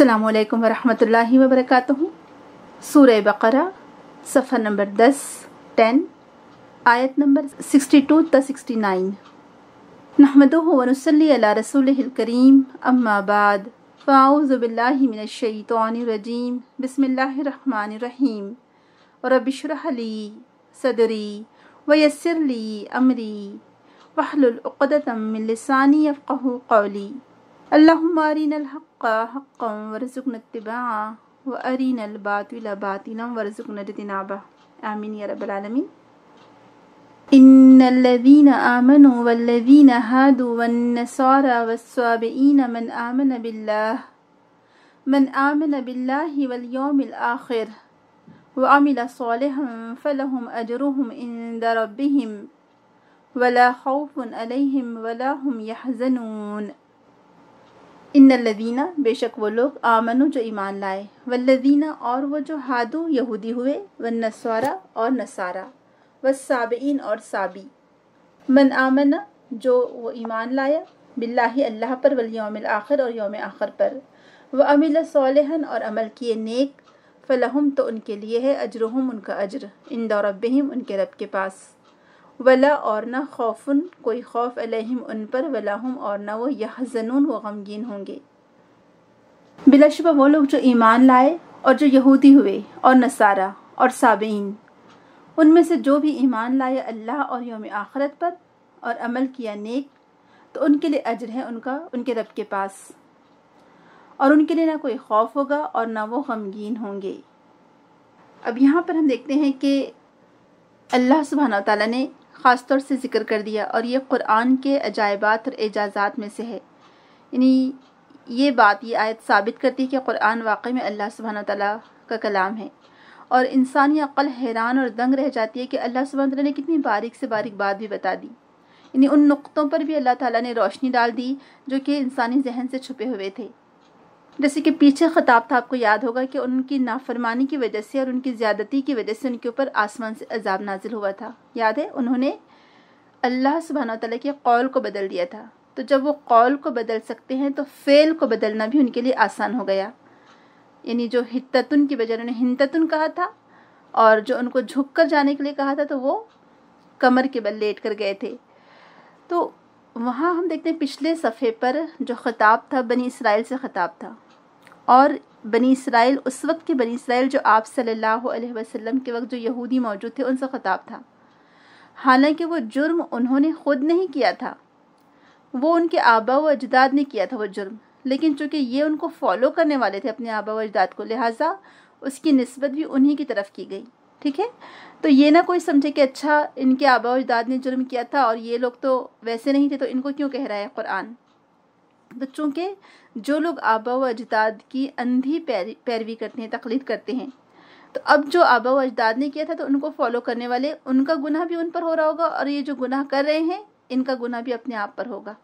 अस्सलाम वालेकुम वरहमतुल्लाहि वबरकातुहू सूरह बकरा सफ़र नंबर दस टेन आयत नंबर सिक्सटी टू त सिक्सटी नाइन नहमदो वनसली अला रसूल करीम अम्माबाद फ़ाउज़बिल्लिमिनशैतरजीम बसमीम रबिशरहली सदरी वयसरली अमरी वहलुल्क़दतमिलसानी अफ़क़ू कौली اللهم أرنا الحق حقا وارزقنا اتباعه وأرنا الباطل باطلا وارزقنا اجتنابه آمين يا رب العالمين إن الذين آمنوا والذين هادوا والنصارى والصابئين من آمن بالله من آمن بالله واليوم الآخر وعمل صالحا فلهم أجرهم عند ربهم ولا خوف عليهم ولا هم يحزنون इन लदीना बेशक वो लोग आमनु जो ईमान लाए व लदीना और वो जो हादू यहूदी हुए व नसवारा और नसारा व साबीन और साबी मन आमना जो वो ईमान लाया बिल्ला अल्लाह पर वल योम आखिर और योम आखिर पर व अमिल सोलहन और अमल किए नेक फ़लहम तो उनके लिए है अजरहम उनका अजर इन दौरबहम उनके रब के पास वला और न खौफन कोई खौफ अलहम उन पर हम और न वो यह जनून व गमगीन होंगे बिलाशुबा वो लोग जो ईमान लाए और जो यहूदी हुए और नसारा और साबीन उनमें से जो भी ईमान लाए अल्लाह और योम आखरत पर और अमल किया नेक तो उनके लिए अजर है उनका उनके रब के पास और उनके लिए ना कोई खौफ होगा और ना वो गमगीन होंगे अब यहाँ पर हम देखते हैं कि अल्लाह सुबहाना तला ने ख़ास तौर से ज़िक्र कर दिया और ये क़ुरान के अजायबात और एजाज़ात में से है यानी ये बात ये आयत साबित करती है कि क़ुरान वाक़ई में अल्लाह सुबहान तला का कलाम है और इंसानी अक्ल हैरान और दंग रह जाती है कि अल्लाह सुबहान तला ने कितनी बारीक से बारीक बात भी बता दी यानी उन नुक़ों पर भी अल्लाह ताला ने रोशनी डाल दी जो कि इंसानी जहन से छुपे हुए थे जैसे कि पीछे ख़ताब था आपको याद होगा कि उनकी नाफरमानी की वजह से और उनकी ज़्यादती की वजह से उनके ऊपर आसमान से अजाब नाजिल हुआ था याद है उन्होंने अल्लाह सुबहाना तला के कौल को बदल दिया था तो जब वो कौल को बदल सकते हैं तो फ़ेल को बदलना भी उनके लिए आसान हो गया यानी जो हिततुन की बजाय उन्होंने हिंदतुन कहा था और जो उनको झुक कर जाने के लिए कहा था तो वो कमर के बल लेट कर गए थे तो वहाँ हम देखते हैं पिछले सफ़े पर जो ख़ताब था बनी इसराइल से ख़ताब था और बनी इसराइल उस वक्त के बनी इसराइल जो आप सल्लल्लाहु अलैहि वसल्लम के वक्त जो यहूदी मौजूद थे उनसे ख़ताब था हालांकि वो जुर्म उन्होंने ख़ुद नहीं किया था वो उनके आबा व अजदाद ने किया था वो जुर्म लेकिन चूँकि ये उनको फॉलो करने वाले थे अपने आबा व अजदाद को लिहाजा उसकी नस्बत भी उन्हीं की तरफ की गई ठीक है तो ये ना कोई समझे कि अच्छा इनके आबा व अजदाद ने जुर्म किया था और ये लोग तो वैसे नहीं थे तो इनको क्यों कह रहा है कुरान बच्चों के जो लोग आबा व अजदाद की अंधी पैरवी करते हैं तकलीद करते हैं तो अब जो आबा व अजदाद ने किया था तो उनको फॉलो करने वाले उनका गुनाह भी उन पर हो रहा होगा और ये जो गुनाह कर रहे हैं इनका गुनाह भी अपने आप पर होगा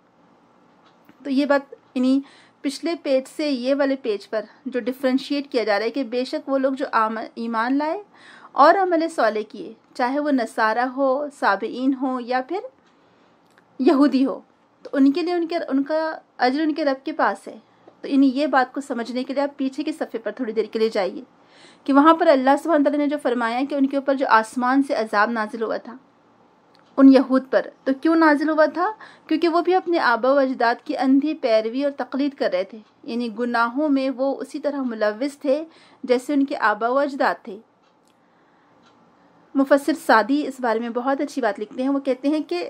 तो ये बात इन्हीं पिछले पेज से ये वाले पेज पर जो डिफ्रेंशिएट किया जा रहा है कि बेशक वो लोग जो ईमान लाए और अमल सौले किए चाहे वो नसारा हो साबइन हो या फिर यहूदी हो तो उनके लिए उनके उनका अजर उनके रब के पास है तो इन्हें ये बात को समझने के लिए आप पीछे के सफ़े पर थोड़ी देर के लिए जाइए कि वहाँ पर अल्लाह सुबह तला ने जो फरमाया कि उनके ऊपर जो आसमान से अजाब नाजिल हुआ था उन यहूद पर तो क्यों नाजिल हुआ था क्योंकि वो भी अपने आबा व अजदाद की अंधी पैरवी और तकलीद कर रहे थे यानी गुनाहों में वो उसी तरह मुलविस थे जैसे उनके आबा व अजदाद थे मुफसर सादी इस बारे में बहुत अच्छी बात लिखते हैं वो कहते हैं कि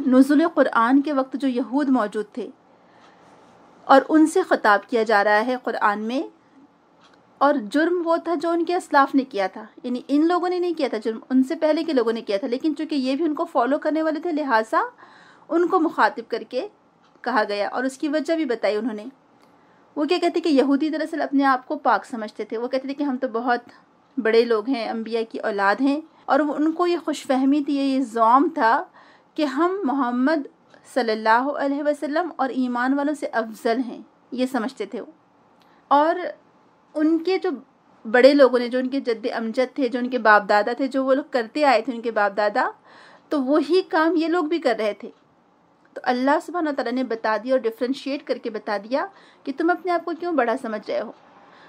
नज़ुल क़ुरान के वक्त जो यहूद मौजूद थे और उनसे ख़ताब किया जा रहा है क़ुरान में और जुर्म वो था जो उनके असलाफ ने किया था यानी इन लोगों ने नहीं किया था जुर्म उनसे पहले के लोगों ने किया था लेकिन चूंकि ये भी उनको फॉलो करने वाले थे लिहाजा उनको मुखातिब करके कहा गया और उसकी वजह भी बताई उन्होंने वो क्या कहते कि यहूदी दरअसल अपने आप को पाक समझते थे वो कहते थे कि हम तो बहुत बड़े लोग हैं अम्बिया की औलाद हैं और उनको ये खुशफ़हमी थी ये जोम था कि हम मोहम्मद सल्लल्लाहु अलैहि वसल्लम और ईमान वालों से अफजल हैं ये समझते थे वो और उनके जो बड़े लोगों ने जो उनके जद्द अमजद थे जो उनके बाप दादा थे जो वो लोग करते आए थे उनके बाप दादा तो वही काम ये लोग भी कर रहे थे तो अल्लाह सुबहान तला ने बता दिया और डिफ्रेंशिएट करके बता दिया कि तुम अपने आप को क्यों बड़ा समझ रहे हो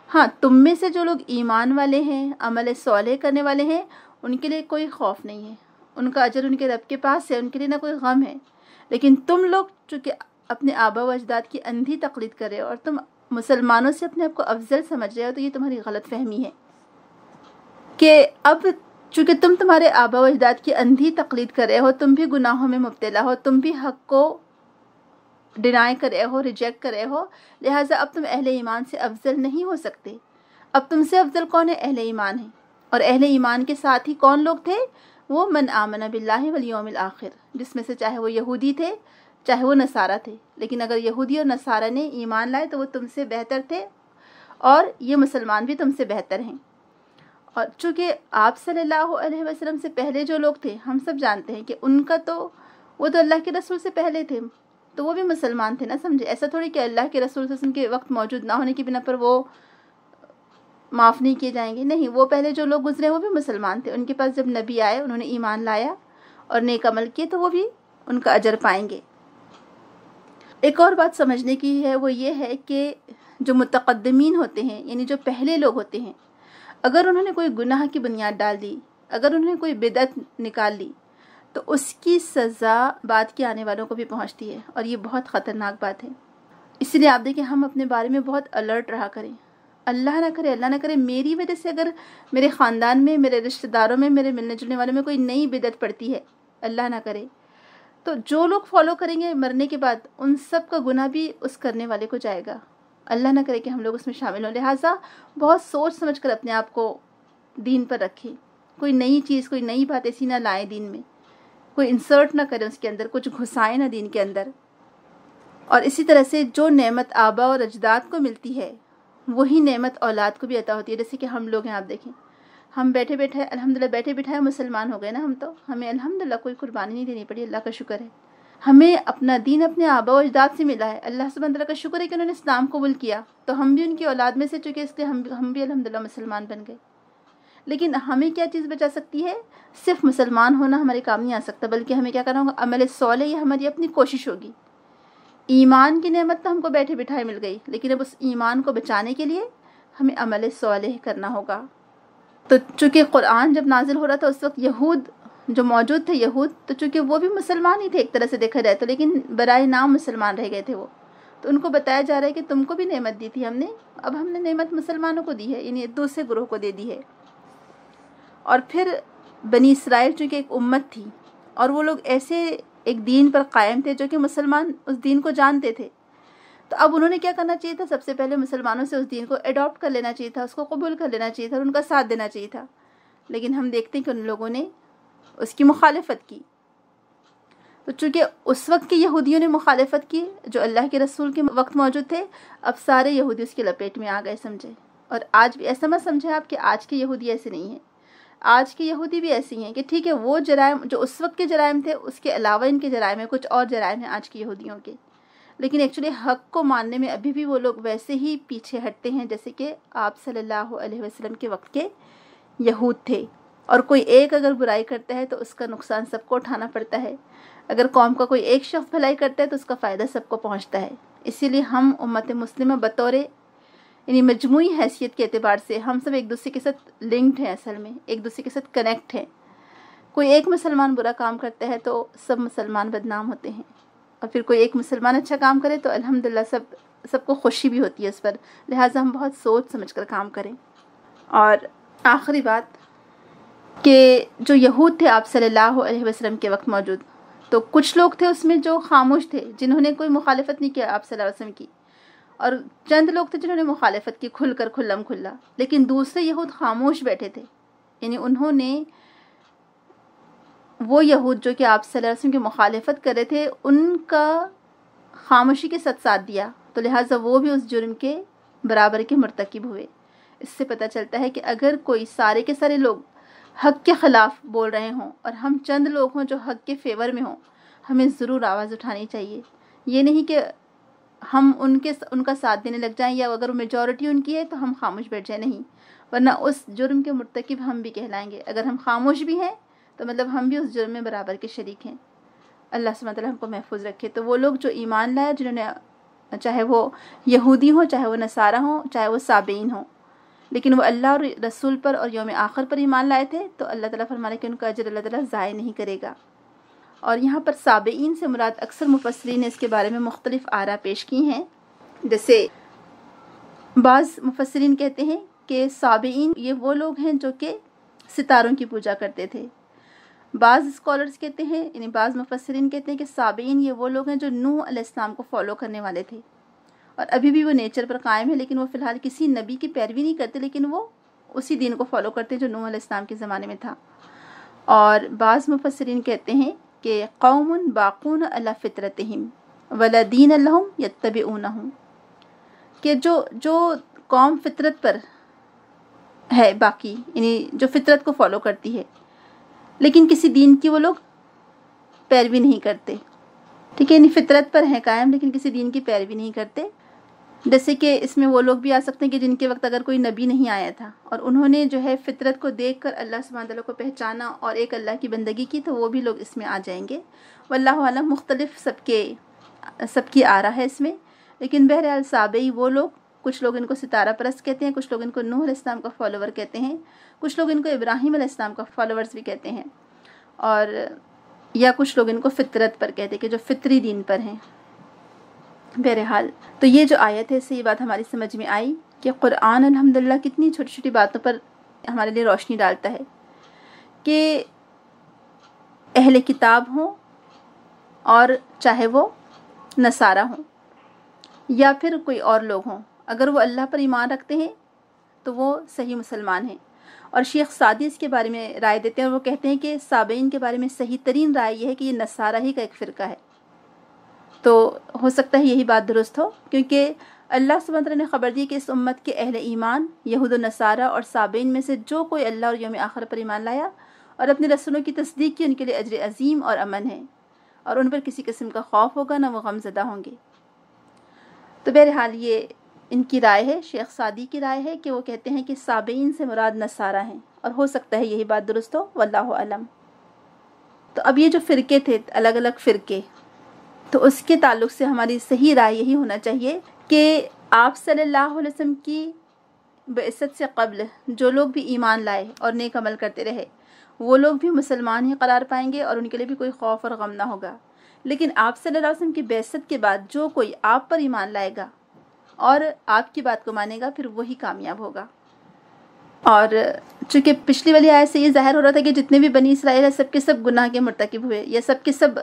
हाँ तुम में से जो लोग ईमान वाले हैं अमल सोलह करने वाले हैं उनके लिए कोई खौफ नहीं है उनका अजर उनके रब के पास है उनके लिए ना कोई गम है लेकिन तुम लोग चूँकि अपने आबा व अजदाद की अंधी तकलीद कर रहे हो और तुम मुसलमानों से अपने आप को अफजल समझ रहे हो तो ये तुम्हारी गलत फहमी है कि अब चूँकि तुम तुम्हारे आबा व अजदाद की अंधी तकलीद कर रहे हो तुम भी गुनाहों में मुबतला हो तुम भी हक को डिनाई कर रहे हो रिजेक्ट कर रहे हो लिहाजा अब तुम अहले ईमान से अफजल नहीं हो सकते अब तुमसे अफजल कौन है अहले ईमान है और अहल ईमान के साथ ही कौन लोग थे वो मन आमना बिल्लाह आखिर जिसमें से चाहे वो यहूदी थे चाहे वो नसारा थे लेकिन अगर यहूदी और नसारा ने ईमान लाए तो वो तुमसे बेहतर थे और ये मुसलमान भी तुमसे बेहतर हैं और चूँकि आप सल्लल्लाहु अलैहि वसल्लम से पहले जो लोग थे हम सब जानते हैं कि उनका तो वो तो अल्लाह के रसूल से पहले थे तो वो भी मुसलमान थे ना समझे ऐसा थोड़ी कि अल्लाह के रसूल से उनके वक्त मौजूद ना होने की बिना पर वो माफ़ नहीं किए जाएंगे नहीं वो पहले जो लोग गुजरे वो भी मुसलमान थे उनके पास जब नबी आए उन्होंने ईमान लाया और नेक अमल किए तो वो भी उनका अजर पाएंगे एक और बात समझने की है वो ये है कि जो मतकदमीन होते हैं यानी जो पहले लोग होते हैं अगर उन्होंने कोई गुनाह की बुनियाद डाल दी अगर उन्होंने कोई बिदत निकाल ली तो उसकी सज़ा बाद के आने वालों को भी पहुंचती है और ये बहुत ख़तरनाक बात है इसलिए आप देखें हम अपने बारे में बहुत अलर्ट रहा करें अल्लाह ना करे अल्लाह ना करे मेरी वजह से अगर मेरे ख़ानदान में मेरे रिश्तेदारों में मेरे मिलने जुलने वालों में कोई नई बिदत पड़ती है अल्लाह ना करे तो जो लोग फॉलो करेंगे मरने के बाद उन सब का गुना भी उस करने वाले को जाएगा अल्लाह ना करे कि हम लोग उसमें शामिल हों लिहाजा बहुत सोच समझ कर अपने आप को दीन पर रखें कोई नई चीज़ कोई नई बात ऐसी ना लाएँ दीन में कोई इंसर्ट ना करें उसके अंदर कुछ घुसाएं ना दीन के अंदर और इसी तरह से जो नेमत आबा और अजदाद को मिलती है वही नेमत औलाद को भी अता होती है जैसे कि हम लोग हैं आप देखें हम बैठे बैठे अलहमदिल्ला बैठे बैठाए मुसलमान हो गए ना हम तो हमें अलहमदिल्ला कोई कुर्बानी नहीं देनी पड़ी अल्लाह का शुक्र है हमें अपना दीन अपने आबा अजदाद से मिला है अल्लाह सुबह का शुक्र है कि उन्होंने इस्लाम कबूल किया तो हम भी उनकी औलाद में से चुके इसलिए हम हम भी अलहमदिल्ला मुसलमान बन गए लेकिन हमें क्या चीज़ बचा सकती है सिर्फ मुसलमान होना हमारे काम नहीं आ सकता बल्कि हमें क्या करना होगा अमल सौल हमारी अपनी कोशिश होगी ईमान की नेमत तो हमको बैठे बिठाए मिल गई लेकिन अब उस ईमान को बचाने के लिए हमें अमल सोलह करना होगा तो चूँकि कुरान जब नाजिल हो रहा था उस वक्त यहूद जो मौजूद थे यहूद तो चूँकि वो भी मुसलमान ही थे एक तरह से देखा जाए तो लेकिन बरए नाम मुसलमान रह गए थे वो तो उनको बताया जा रहा है कि तुमको भी नेमत दी थी हमने अब हमने नेमत मुसलमानों को दी है यानी दूसरे ग्रोह को दे दी है और फिर बनी इसराइल चूँकि एक उम्मत थी और वो लोग ऐसे एक दीन पर कायम थे जो कि मुसलमान उस दीन को जानते थे तो अब उन्होंने क्या करना चाहिए था सबसे पहले मुसलमानों से उस दीन को एडॉप्ट कर लेना चाहिए था उसको कबूल कर लेना चाहिए था और उनका साथ देना चाहिए था लेकिन हम देखते हैं कि उन लोगों ने उसकी मुखालफत की तो चूँकि उस वक्त के यहूदियों ने मुखालफत की जो अल्लाह के रसूल के वक्त मौजूद थे अब सारे यहूदी उसकी लपेट में आ गए समझे और आज भी ऐसा मत समझे आप कि आज के यहूदी ऐसे नहीं हैं आज के यहूदी भी ऐसी हैं कि ठीक है वो जराम जो उस वक्त के जराम थे उसके अलावा इनके जराइम हैं कुछ और जराम हैं आज के यहूदियों के लेकिन एक्चुअली हक को मानने में अभी भी वो लोग वैसे ही पीछे हटते हैं जैसे कि आप सल्लल्लाहु अलैहि वसल्लम के वक्त के यहूद थे और कोई एक अगर बुराई करता है तो उसका नुकसान सबको उठाना पड़ता है अगर कौम का कोई एक शख्स भलाई करता है तो उसका फ़ायदा सबको पहुँचता है इसीलिए हम उम्मत मुस्लिम बतौर यानी मजमू हैसियत के अतबार से हम सब एक दूसरे के साथ लिंक्ड हैं असल में एक दूसरे के साथ कनेक्ट हैं कोई एक मुसलमान बुरा काम करता है तो सब मुसलमान बदनाम होते हैं और फिर कोई एक मुसलमान अच्छा काम करे तो अल्हम्दुलिल्लाह सब सबको खुशी भी होती है उस पर लिहाजा हम बहुत सोच समझ कर काम करें और आखिरी बात कि जो यहूद थे आप सल्लल्लाहु वसलम के वक्त मौजूद तो कुछ लोग थे उसमें जो खामोश थे जिन्होंने कोई मुखालफत नहीं किया आप सल्लल्लाहु अलैहि वसल्लम की और चंद लोग थे जिन्होंने मुखालफत की खुलकर खुल्लम खुल्ला लेकिन दूसरे यहूद खामोश बैठे थे यानी उन्होंने वो यहूद जो कि आप सल्लम की मुखालफत कर रहे थे उनका खामोशी के साथ साथ दिया तो लिहाजा वो भी उस जुर्म के बराबर के मरतकब हुए इससे पता चलता है कि अगर कोई सारे के सारे लोग हक के ख़िलाफ़ बोल रहे हों और हम चंद लोग हों जो हक के फेवर में हों हमें ज़रूर आवाज़ उठानी चाहिए ये नहीं कि हम उनके उनका साथ देने लग जाएं या अगर मेजॉरिटी उनकी है तो हम खामोश बैठ जाए नहीं वरना उस जुर्म के मरतकब हम भी कहलाएंगे अगर हम खामोश भी हैं तो मतलब हम भी उस जुर्म में बराबर के शरीक हैं अल्लाह मतलब हमको महफूज रखे तो वो लोग जो ईमान लाए जिन्होंने चाहे वो यहूदी हो चाहे वो नसारा हो चाहे वो साबेन हो लेकिन वो अल्लाह और रसूल पर और योम आखिर पर ईमान लाए थे तो अल्लाह ताला फरमाने कि उनका अजर अल्लाह ताला ज़ाय नहीं करेगा और यहाँ पर साबेन से मुराद अक्सर मुफसरी ने इसके बारे में मुख्तलिफ़ आरा पेश की हैं जैसे बाज़ मुफसरीन कहते हैं कि साबेन ये वो लोग हैं जो कि सितारों की पूजा करते थे बाज़ स्कॉलर्स कहते हैं यानी बाज़ मुफसरीन कहते हैं कि साबेन ये वो लोग हैं जो नू अलैहिस्सलाम को फॉलो करने वाले थे और अभी भी वो नेचर पर कायम है लेकिन वो फ़िलहाल किसी नबी की पैरवी नहीं करते लेकिन वो उसी दिन को फॉलो करते हैं जो नू अलैहिस्सलाम के ज़माने में था और बाज़ मुफसरीन कहते हैं कि कौम बाक़ून अला फ़ितरत वलादीन लहम हूँ कि जो जो कौम फितरत पर है बाकी यानी जो फितरत को फॉलो करती है लेकिन किसी दीन की वो लोग पैरवी नहीं करते ठीक है यानी फितरत पर हैं कायम लेकिन किसी दीन की पैरवी नहीं करते जैसे कि इसमें वो लोग भी आ सकते हैं कि जिनके वक्त अगर कोई नबी नहीं आया था और उन्होंने जो है फितरत को देख कर अल्लाह सुबह को पहचाना और एक अल्लाह की बंदगी की तो वो भी लोग इसमें आ जाएंगे वल्ला मुख्तलिफ सबके सबकी आ रहा है इसमें लेकिन बहरहाल साबई वो लोग कुछ लोग इनको सितारा परस्त कहते हैं कुछ लोग इनको नूह इस्लाम का फॉलोवर कहते हैं कुछ लोग इनको इब्राहिम इस्लाम का फॉलोवर्स भी कहते हैं और या कुछ लोग इनको फितरत पर कहते हैं कि जो फितरी दीन पर हैं बहरहाल तो ये जो आयत है इससे ये बात हमारी समझ में आई कि कुरान अल्हम्दुलिल्लाह कितनी छोटी छोटी बातों पर हमारे लिए रोशनी डालता है कि अहले किताब हों और चाहे वो नसारा हों या फिर कोई और लोग हों अगर वो अल्लाह पर ईमान रखते हैं तो वो सही मुसलमान हैं और शेख सादी इसके बारे में राय देते हैं और वो कहते हैं कि साबेन के बारे में सही तरीन राय यह है कि ये नसारा ही का एक फ़िरका है तो हो सकता है यही बात दुरुस्त हो क्योंकि अल्लाह सुबंत ने खबर दी कि इस उम्मत के अहल ईमान यहूद नसारा और साबिन में से जो कोई अल्लाह और योम आखिर पर ईमान लाया और अपने रसूलों की तस्दीक की उनके लिए अजर अजीम और अमन है और उन पर किसी किस्म का खौफ होगा ना वो गमजदा होंगे तो बहरहाल ये इनकी राय है शेख सादी की राय है कि वो कहते हैं कि साबिन से मुराद नसारा हैं और हो सकता है यही बात दुरुस्त हो वल्लाम तो अब ये जो फ़िरके थे अलग अलग फ़िरके तो उसके ताल्लुक से हमारी सही राय यही होना चाहिए कि आप सल्लल्लाहु अलैहि वसल्लम की बेसत से कबल जो लोग भी ईमान लाए और नेक अमल करते रहे वो लोग भी मुसलमान ही करार पाएंगे और उनके लिए भी कोई खौफ और गम ना होगा लेकिन आप सल्लल्लाहु अलैहि वसल्लम की बेसत के बाद जो कोई आप पर ईमान लाएगा और आपकी बात को मानेगा फिर वही कामयाब होगा और चूँकि पिछली वाली आय से ये जाहिर हो रहा था कि जितने भी बनी इसराइल है सब के सब गुनाह के मरतकब हुए या सब के सब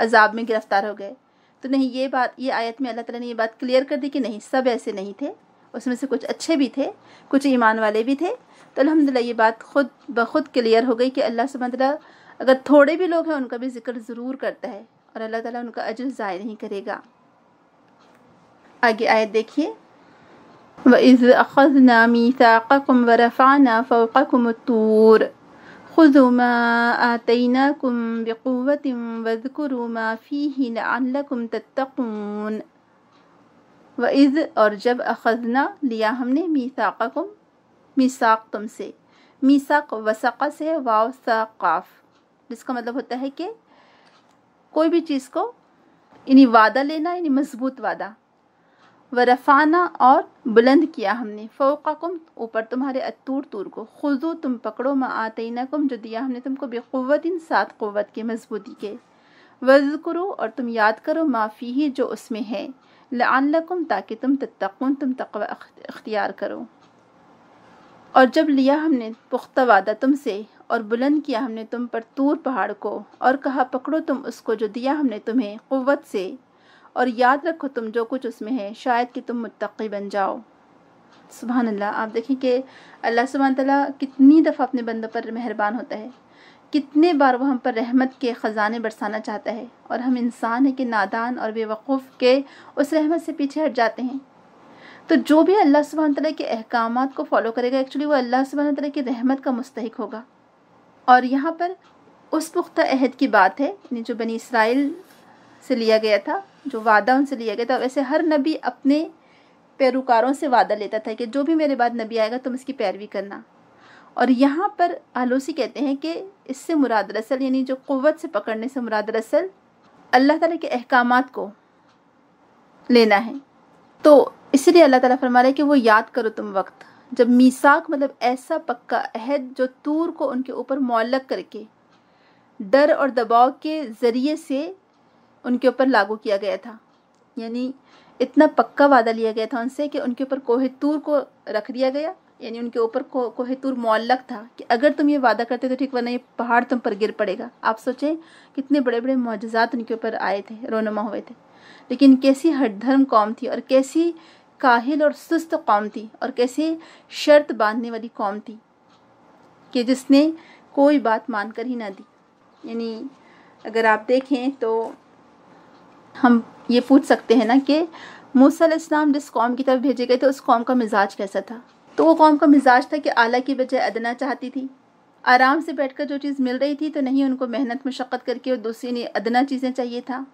अजाब में गिरफ्तार हो गए तो नहीं ये बात ये आयत में अल्लाह ताला ने ये बात क्लियर कर दी कि नहीं सब ऐसे नहीं थे उसमें से कुछ अच्छे भी थे कुछ ईमान वाले भी थे तो अलहमदिल्ला ये बात खुद ब खुद क्लियर हो गई कि अल्लाह सुबह अगर थोड़े भी लोग हैं उनका भी जिक्र ज़रूर करता है और अल्लाह ताला उनका अजर ज़ाय नहीं करेगा आगे आयत देखिए व इज़ अखज़ नामी साक़म व ना फ़ौक़म तूर خذوا ما آتيناكم بقوة واذكروا ما فيه لعلكم تتقون वज़ और जब अखजना लिया हमने मीसाकम मीसाक तुमसे मीसाक वसक़ा से वाव साक़ाफ जिसका मतलब होता है कि कोई भी चीज़ को यानी वादा लेना यानी मजबूत वादा व रफ़ाना और बुलंद किया हमने कुम ऊपर तुम्हारे अतूर तूर को खुजू तुम पकड़ो मा आतना कुम जो दिया हमने तुमको बेक़वत इन सात क़वत के मजबूती के वज़ करो और तुम याद करो माफ़ी ही जो उसमें है लानकुम ताकि तुम तत्तकून तुम तकवा अख्तियार करो और जब लिया हमने पुख्ता वादा तुमसे और बुलंद किया हमने तुम पर तूर पहाड़ को और कहा पकड़ो तुम उसको जो दिया हमने तुम्हें क़वत से और याद रखो तुम जो कुछ उसमें है शायद कि तुम मुतकी बन जाओ सुबह अल्लाह आप देखें कि अल्लाह सुबह तला कितनी दफ़ा अपने बंदों पर मेहरबान होता है कितने बार वह हम पर रहमत के ख़जाने बरसाना चाहता है और हम इंसान हैं कि नादान और बेवकूफ़ के उस रहमत से पीछे हट जाते हैं तो जो भी अल्लाह सुबहान तला के अहकाम को फॉलो करेगा एक्चुअली वो अल्लाह सुबहान तला की रहमत का मुस्तक होगा और यहाँ पर उस पुख्ता अहद की बात है जो बनी इसराइल से लिया गया था जो वादा उनसे लिया गया था वैसे हर नबी अपने पैरोकारों से वादा लेता था कि जो भी मेरे बाद नबी आएगा तुम इसकी पैरवी करना और यहाँ पर आलोसी कहते हैं कि इससे मुराद रसल यानी जो क़वत से पकड़ने से मुराद रसल अल्लाह ताला के अहकाम को लेना है तो इसलिए अल्लाह ताला फरमा रहे कि वो याद करो तुम वक्त जब मीसाक मतलब ऐसा पक्का अहद जो तूर को उनके ऊपर मौलक करके डर और दबाव के ज़रिए से उनके ऊपर लागू किया गया था यानी इतना पक्का वादा लिया गया था उनसे कि उनके ऊपर तूर को रख दिया गया यानी उनके ऊपर को, कोहेतूर मौलक था कि अगर तुम ये वादा करते तो ठीक वरना ये पहाड़ तुम पर गिर पड़ेगा आप सोचें कितने बड़े बड़े मुआजात उनके ऊपर आए थे रोनमा हुए थे लेकिन कैसी हटधर्म कौम थी और कैसी काहिल और सुस्त कौम थी और कैसी शर्त बांधने वाली कौम थी कि जिसने कोई बात मानकर ही ना दी यानी अगर आप देखें तो हम ये पूछ सकते हैं ना कि मूसा इस्लाम जिस कौम की तरफ भेजे गए थे उस कौम का मिजाज कैसा था तो वो कौम का मिजाज था कि आला की बजाय अदना चाहती थी आराम से बैठकर जो चीज़ मिल रही थी तो नहीं उनको मेहनत मशक्क़त करके और दूसरी इन्हें अदना चीज़ें चाहिए था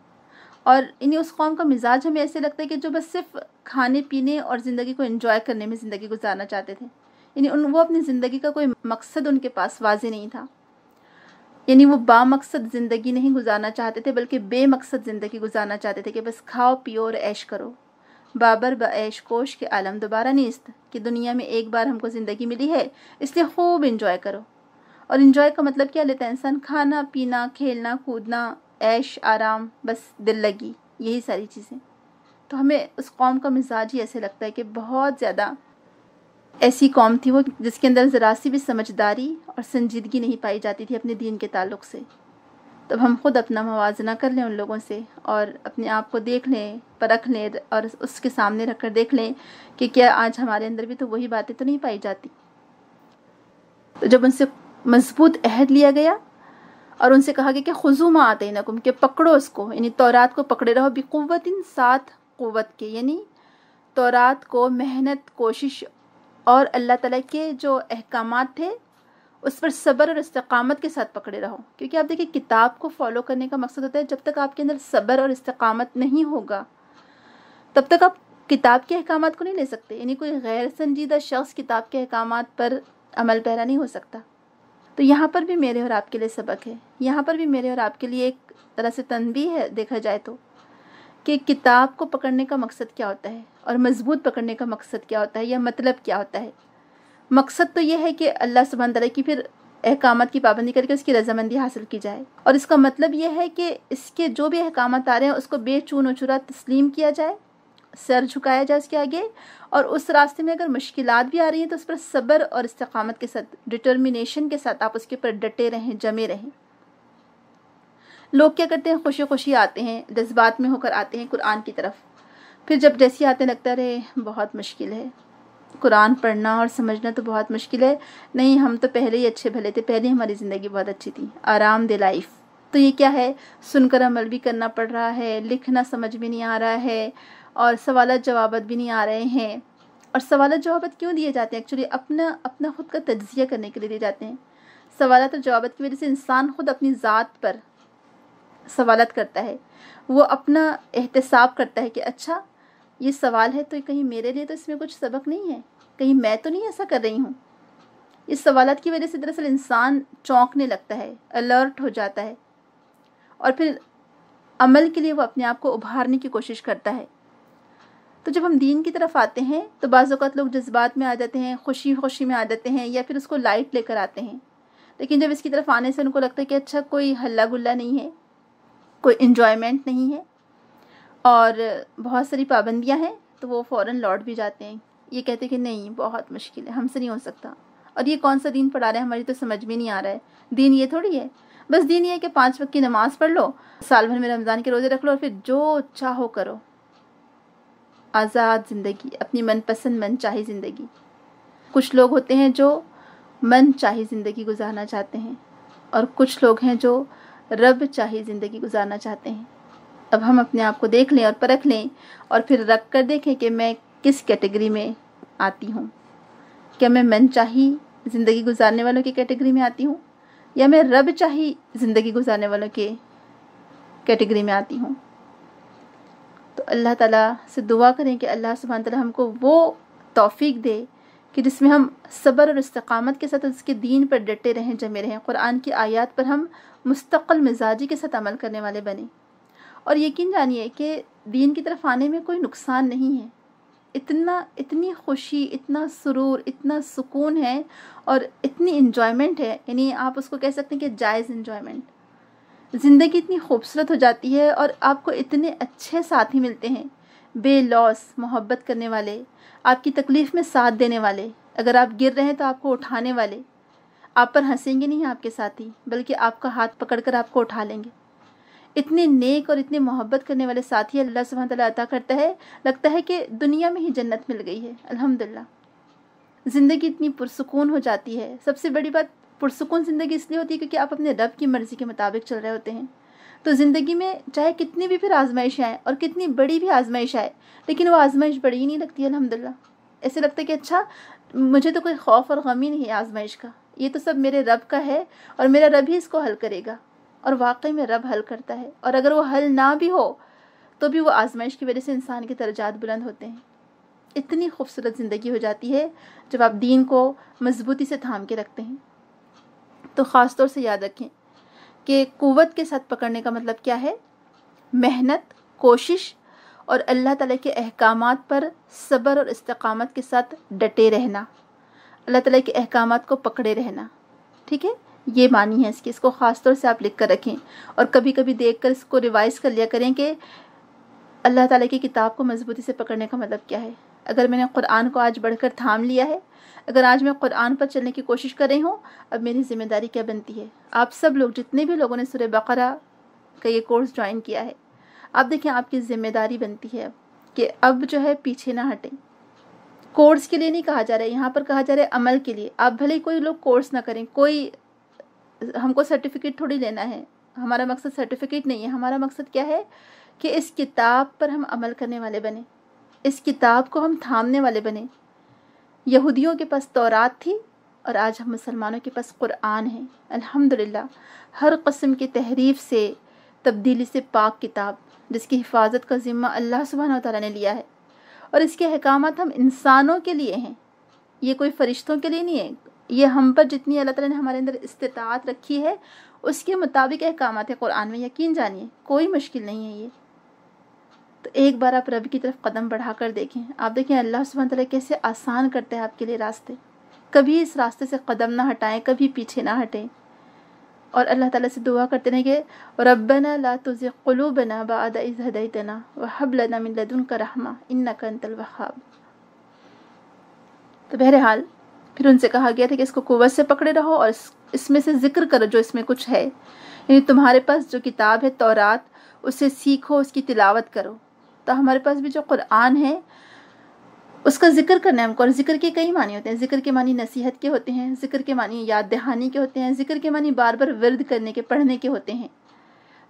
और इन्हें उस कौम का मिजाज हमें ऐसे लगता है कि जो बस सिर्फ खाने पीने और ज़िंदगी को इन्जॉय करने में ज़िंदगी गुजारना चाहते थे यानी उन वो अपनी ज़िंदगी का कोई मकसद उनके पास वाजे नहीं था यानी वो बामकसद ज़िंदगी नहीं गुजारना चाहते थे बल्कि बेमकसद ज़िंदगी गुजारना चाहते थे कि बस खाओ पियो और ऐश करो बाबर बैश कोश के आलम दोबारा नीस्त कि दुनिया में एक बार हमको ज़िंदगी मिली है इसलिए खूब इन्जॉय करो और इन्जॉय का मतलब क्या लेता है इंसान खाना पीना खेलना कूदना ऐश आराम बस दिल लगी यही सारी चीज़ें तो हमें उस कौम का मिजाज ही ऐसे लगता है कि बहुत ज़्यादा ऐसी कौम थी वो जिसके अंदर ज़रा सी भी समझदारी और संजीदगी नहीं पाई जाती थी अपने दीन के ताल्लुक से तब हम खुद अपना मुवजना कर लें उन लोगों से और अपने आप को देख लें परख लें और उसके सामने रख कर देख लें कि क्या आज हमारे अंदर भी तो वही बातें तो नहीं पाई जाती तो जब उनसे मजबूत अहद लिया गया और उनसे कहा गया कि खजूमा आते ना नकुम के पकड़ो उसको यानी तौरात को पकड़े रहो बेकुवत इन सात क़वत के यानी तौरात को मेहनत कोशिश और अल्लाह ताला के जो अहकाम थे उस पर सब्र और इस्तकामत के साथ पकड़े रहो क्योंकि आप देखिए किताब को फॉलो करने का मकसद होता है जब तक आपके अंदर सब्र और इस्तकामत नहीं होगा तब तक आप किताब के अहकाम को नहीं ले सकते यानी कोई गैर संजीदा शख्स किताब के अहकाम पर अमल पैरा नहीं हो सकता तो यहाँ पर भी मेरे और आपके लिए सबक है यहाँ पर भी मेरे और आपके लिए एक तरह से तनबी है देखा जाए तो कि किताब को पकड़ने का मकसद क्या होता है और मजबूत पकड़ने का मकसद क्या होता है या मतलब क्या होता है मकसद तो यह है कि अल्लाह सुबह तला की फिर अहकाम की पाबंदी करके उसकी रजामंदी हासिल की जाए और इसका मतलब यह है कि इसके जो भी अहकाम आ रहे हैं उसको बेचून चुरा तस्लीम किया जाए सर झुकाया जाए उसके आगे और उस रास्ते में अगर मुश्किल भी आ रही हैं तो उस पर सब्र और इस्तकामत के साथ डिटर्मिनेशन के साथ आप उसके ऊपर डटे रहें जमे रहें लोग क्या करते हैं खुशी खुशी आते हैं जज्बात में होकर आते हैं कुरान की तरफ फिर जब जैसे आते लगता रहे बहुत मुश्किल है कुरान पढ़ना और समझना तो बहुत मुश्किल है नहीं हम तो पहले ही अच्छे भले थे पहले हमारी ज़िंदगी बहुत अच्छी थी आराम दे लाइफ तो ये क्या है सुनकर अमल भी करना पड़ रहा है लिखना समझ में नहीं आ रहा है और सवाल जवाब भी नहीं आ रहे हैं और सवाल जवाब क्यों दिए जाते हैं एक्चुअली अपना अपना ख़ुद का तजिया करने के लिए दिए जाते हैं सवाल और जवाब की वजह से इंसान ख़ुद अपनी ज़ात पर सवालत करता है वो अपना एहतसाब करता है कि अच्छा ये सवाल है तो कहीं मेरे लिए तो इसमें कुछ सबक नहीं है कहीं मैं तो नहीं ऐसा कर रही हूँ इस सवालत की वजह से दरअसल इंसान चौंकने लगता है अलर्ट हो जाता है और फिर अमल के लिए वो अपने आप को उभारने की कोशिश करता है तो जब हम दीन की तरफ आते हैं तो बाज़ात लोग जज्बात में आ जाते हैं खुशी खुशी में आ जाते हैं या फिर उसको लाइट लेकर आते हैं लेकिन जब इसकी तरफ आने से उनको लगता है कि अच्छा कोई हल्ला गुल्ला नहीं है कोई इन्जॉयमेंट नहीं है और बहुत सारी पाबंदियाँ हैं तो वो फ़ौर लौट भी जाते हैं ये कहते हैं कि नहीं बहुत मुश्किल है हमसे नहीं हो सकता और ये कौन सा दीन पढ़ा रहे हैं हमारी तो समझ में नहीं आ रहा है दिन ये थोड़ी है बस दिन ये है कि पाँच वक्त की नमाज़ पढ़ लो साल भर में रमज़ान के रोज़े रख लो और फिर जो चाहो करो आज़ाद ज़िंदगी अपनी मनपसंद मन चाहे ज़िंदगी कुछ लोग होते हैं जो मन चाहे ज़िंदगी गुजारना चाहते हैं और कुछ लोग हैं जो रब चाहे ज़िंदगी गुजारना चाहते हैं अब हम अपने आप को देख लें और परख लें और फिर रख कर देखें कि मैं किस कैटेगरी में आती हूँ क्या मैं मन चाही ज़िंदगी गुजारने वालों की कैटेगरी में आती हूँ या मैं रब चाही ज़िंदगी गुजारने वालों के कैटेगरी में आती हूँ तो अल्लाह ताला से दुआ करें कि अल्लाह सुबहान ताला हमको वो तौफीक दे कि जिसमें हम सब्र और इस्तकामत के साथ उसके दीन पर डटे रहें जमे रहें कुरान की आयत पर हम मुस्तकल मिजाजी के साथ अमल करने वाले बने और यकीन जानिए कि दीन की तरफ आने में कोई नुकसान नहीं है इतना इतनी खुशी इतना सुरूर इतना सुकून है और इतनी इन्जॉयमेंट है यानी आप उसको कह सकते हैं कि जायज़ इन्जॉयमेंट ज़िंदगी इतनी खूबसूरत हो जाती है और आपको इतने अच्छे साथी मिलते हैं बेलॉस मोहब्बत करने वाले आपकी तकलीफ़ में साथ देने वाले अगर आप गिर रहे हैं तो आपको उठाने वाले आप पर हंसेंगे नहीं आपके साथी बल्कि आपका हाथ पकड़कर आपको उठा लेंगे इतने नेक और इतने मोहब्बत करने वाले साथी अल्लाह सुबह तला अदा करता है लगता है कि दुनिया में ही जन्नत मिल गई है अल्हम्दुलिल्लाह ज़िंदगी इतनी पुरसकून हो जाती है सबसे बड़ी बात पुरसकून ज़िंदगी इसलिए होती है क्योंकि आप अपने रब की मर्ज़ी के मुताबिक चल रहे होते हैं तो ज़िंदगी में चाहे कितनी भी फिर आजमाइश आए और कितनी बड़ी भी आजमाइश आए लेकिन वो आजमाइश बड़ी ही नहीं लगती अलहमदिल्ला ऐसे लगता है कि अच्छा मुझे तो कोई खौफ और गम ही नहीं है आजमाइश का ये तो सब मेरे रब का है और मेरा रब ही इसको हल करेगा और वाकई में रब हल करता है और अगर वो हल ना भी हो तो भी वो आजमाइश की वजह से इंसान के दर्जात बुलंद होते हैं इतनी खूबसूरत ज़िंदगी हो जाती है जब आप दीन को मजबूती से थाम के रखते हैं तो ख़ास तौर से याद रखें कि कुवत के साथ पकड़ने का मतलब क्या है मेहनत कोशिश और अल्लाह ताला के अहकाम पर सब्र और इस्तकामत के साथ डटे रहना अल्लाह ताला के अहकाम को पकड़े रहना ठीक है ये मानी है इसकी इसको ख़ास तौर से आप लिख कर रखें और कभी कभी देख कर इसको रिवाइज़ कर लिया करें कि अल्लाह ताला की किताब को मजबूती से पकड़ने का मतलब क्या है अगर मैंने कुरान को आज बढ़कर थाम लिया है अगर आज मैं कुरान पर चलने की कोशिश कर रही हूँ अब मेरी ज़िम्मेदारी क्या बनती है आप सब लोग जितने भी लोगों ने सुर बकरा का ये कोर्स ज्वाइन किया है अब देखें आपकी ज़िम्मेदारी बनती है अब कि अब जो है पीछे ना हटें कोर्स के लिए नहीं कहा जा रहा है यहाँ पर कहा जा रहा है अमल के लिए आप भले कोई लोग कोर्स ना करें कोई हमको सर्टिफिकेट थोड़ी लेना है हमारा मकसद सर्टिफिकेट नहीं है हमारा मकसद क्या है कि इस किताब पर हम अमल करने वाले बने इस किताब को हम थामने वाले बने यहूदियों के पास तौरात थी और आज हम मुसलमानों के पास कुरान है अल्हम्दुलिल्लाह हर कस्म की तहरीफ से तब्दीली से पाक किताब जिसकी हिफाजत का ज़िम्मा अल्लाह सुबहाना तौला ने लिया है और इसके अहकाम हम इंसानों के लिए हैं ये कोई फरिश्तों के लिए नहीं है ये हम पर जितनी अल्लाह ताला ने हमारे अंदर इस्तात रखी है उसके मुताबिक अहकाम है कुरान में यकीन जानिए कोई मुश्किल नहीं है ये तो एक बार आप रब की तरफ कदम बढ़ा कर देखें आप देखें अल्लाह सुबह तला कैसे आसान करते हैं आपके लिए रास्ते कभी इस रास्ते से कदम ना हटाएं कभी पीछे ना हटें और अल्लाह ताला से दुआ करते रहें कि रब्बना ला तुज़िग कुलूबना बाद इज़ हदैतना व हब लना मिन लदुनका रहमा इन्नका अंतल वहाब तो बहरहाल फिर उनसे कहा गया था कि इसको कुवत से पकड़े रहो और इसमें से जिक्र करो जो इसमें कुछ है यानी तुम्हारे पास जो किताब है तौरात उसे सीखो उसकी तिलावत करो तो हमारे पास भी जो कुरान है उसका जिक्र करना है हमको और जिक्र के कई मानी होते हैं जिक्र के मानी नसीहत के होते हैं जिक्र के मानी याद दहानी के होते हैं जिक्र के मानी बार बार वर्द करने के पढ़ने के होते हैं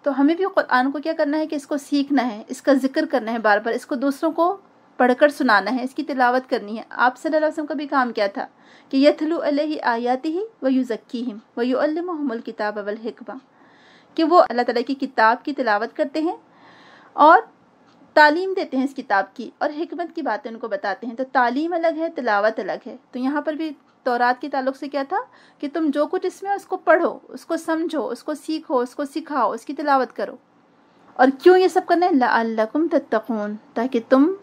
तो हमें भी कुरान को क्या करना है कि इसको सीखना है इसका जिक्र करना है बार बार इसको दूसरों को पढ़कर सुनाना है इसकी तिलावत करनी है आप सल्लल्लाहु अलैहि वसल्लम का भी काम क्या था कि यथलु अलैहि आयाति ही व युज़क्कीहिम व युअल्लिमुहुमुल किताब अवल हिकमा कि वो अल्लाह ताला की किताब की तिलावत करते हैं और तालीम देते हैं इस किताब की और हमत की बातें उनको बताते हैं तो तालीम अलग है तलावत अलग है तो यहाँ पर भी तौरात के ताल्लुक से क्या था कि तुम जो कुछ इसमें है उसको पढ़ो उसको समझो उसको सीखो उसको सिखाओ उसकी तलावत करो और क्यों ये सब करना है लाकुम तत्तकून ताकि तुम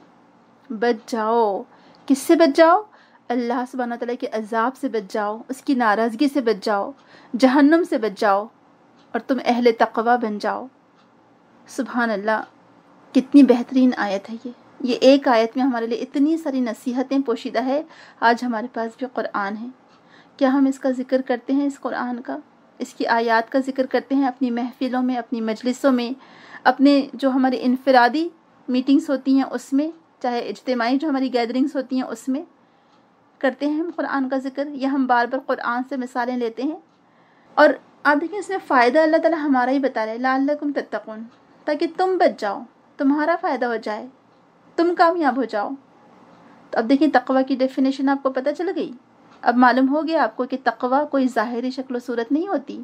बच जाओ किससे बच जाओ अल्लाह सुबहाना तला के अजाब से बच जाओ उसकी नाराज़गी से बच जाओ जहन्नम से बच जाओ और तुम अहल तकवा बन जाओ सुबहान अल्लाह कितनी बेहतरीन आयत है ये ये एक आयत में हमारे लिए इतनी सारी नसीहतें पोशीदा है आज हमारे पास भी कुरान है क्या हम इसका ज़िक्र करते हैं इस कुरान का इसकी आयात का ज़िक्र करते हैं अपनी महफ़िलों में अपनी मजलिसों में अपने जो हमारे इनफरादी मीटिंग्स होती हैं उसमें चाहे इज्तमाही जो हमारी गैदरिंग्स होती हैं उसमें करते हैं हम कुरान का ज़िक्र या हम बार बार कुरान से मिसालें लेते हैं और आप देखिए इसमें फ़ायदा अल्लाह ताला हमारा ही बता रहे लाल तत्तकून ताकि तुम बच जाओ तुम्हारा फ़ायदा हो जाए तुम कामयाब हो जाओ तो अब देखिए तकवा की डेफिनेशन आपको पता चल गई अब मालूम हो गया आपको कि तकवा कोई ज़ाहरी शक्ल सूरत नहीं होती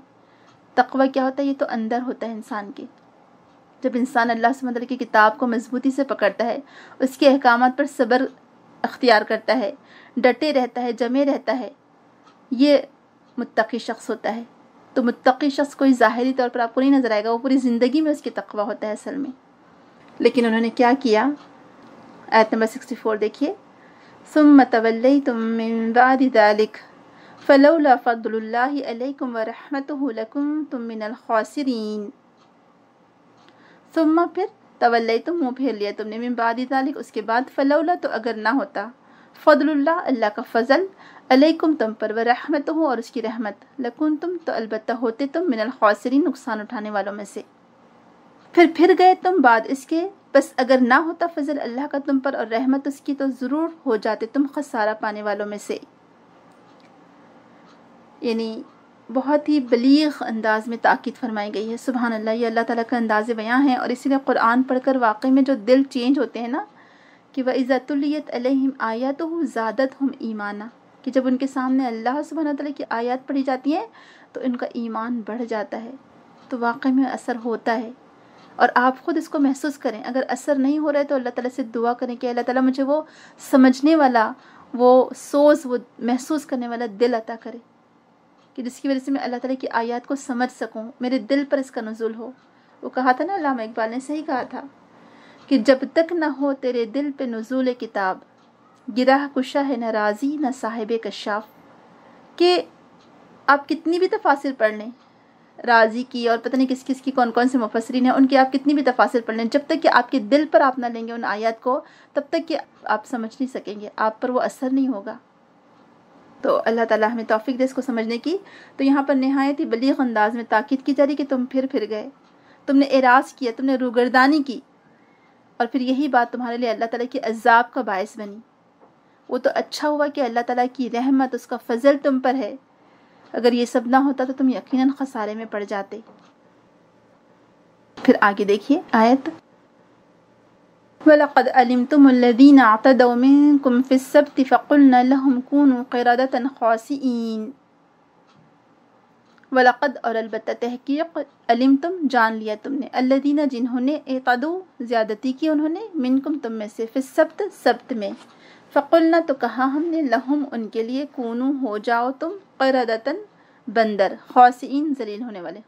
तकवा क्या होता है ये तो अंदर होता है इंसान के जब इंसान अल्लाह मतलब की किताब को मजबूती से पकड़ता है उसके अहकाम पर सब्र अख्तियार करता है डटे रहता है जमे रहता है ये मुतकी शख्स होता है तो मुतकी शख्स कोई ज़ाहरी तौर पर आपको नहीं नज़र आएगा वो पूरी ज़िंदगी में उसके तकवा होता है असल में लेकिन उन्होंने क्या किया आयत नंबर सिक्सटी फोर देखिए सुम तवल्लई तुम दालिक फ़लौला फ़दल्लाम वरहमतुम तुम मिनलखासरीन सुम्मा फिर तवल्लई तुम मुँह फेर लिया तुमने मिमबादी तालिक उसके बाद फ़लौला तो अगर ना होता फ़दल्ला अल्लाह का फ़जल अलैकुम तुम पर व रहमत हो और उसकी रहमत लकुन तुम तो अलबत्ता होते तुम मिनल खौसरी नुकसान उठाने वालों में से फिर फिर गए तुम बाद इसके बस अगर ना होता फजल अल्लाह का तुम पर और रहमत उसकी तो ज़रूर हो जाते तुम खसारा पाने वालों में से यानी बहुत ही बलीग अंदाज में ताक़द फरमाई गई है सुबहान अल्लाह ये अल्लाह ताला का अंदाज बयाँ है और इसीलिए कुरान पढ़कर वाकई में जो दिल चेंज होते हैं ना कि वह इज़तुल्यत अलहम आया तो ज़्यादत हम ईमाना कि जब उनके सामने अल्लाह सुबहान तला की आयत पढ़ी जाती हैं तो इनका ईमान बढ़ जाता है तो वाकई में असर होता है और आप ख़ुद इसको महसूस करें अगर असर नहीं हो रहा है तो अल्लाह ताला से दुआ करें कि अल्लाह ताला मुझे वो समझने वाला वो सोच वो महसूस करने वाला दिल अता करे कि जिसकी वजह से मैं अल्लाह ताला की आयत को समझ सकूँ मेरे दिल पर इसका नजुल हो वो कहा था ना अलामा इकबाल ने सही कहा था कि जब तक ना हो तेरे दिल पर नज़ुल किताब गिराह कुशा है न राज़ी न साहिब कशाफ कि आप कितनी भी तफासिर पढ़ लें राजी की और पता नहीं किस किस की कौन कौन से मुफसरिन हैं उनकी आप कितनी भी तफासिल पढ़ लें जब तक कि आपके दिल पर आप ना लेंगे उन आयात को तब तक कि आप समझ नहीं सकेंगे आप पर वो असर नहीं होगा तो अल्लाह ताला हमें तौफीक दे इसको समझने की तो यहाँ पर नहायत ही बलीग अंदाज में ताक़द की जा रही कि तुम फिर फिर गए तुमने एराज किया तुमने रूगरदानी की और फिर यही बात तुम्हारे लिए अल्लाह ताला के अजाब का बायस बनी वो तो अच्छा हुआ कि अल्लाह ताला की रहमत उसका फजल तुम पर है अगर ये सब ना होता तो तुम यकीनन खसारे में पड़ जाते फिर आगे देखिए आयत वलक़द अलिमतुम अल्लज़ीन अतदौ मिनकुम फ़ि السبت فقلنا لهم كونوا قردة خاسئين वलक़द और अलबत् तहकीक अलिम तुम जान लिया तुमने अल्लदीना जिन्होंने एतदो ज़्यादती की उन्होंने मिनकुम तुम में से फिसब्त सब्त फ़कुलना तो कहा हमने लहुम उनके लिए कूनू हो जाओ तुम करदतन बंदर खौसिन जलील होने वाले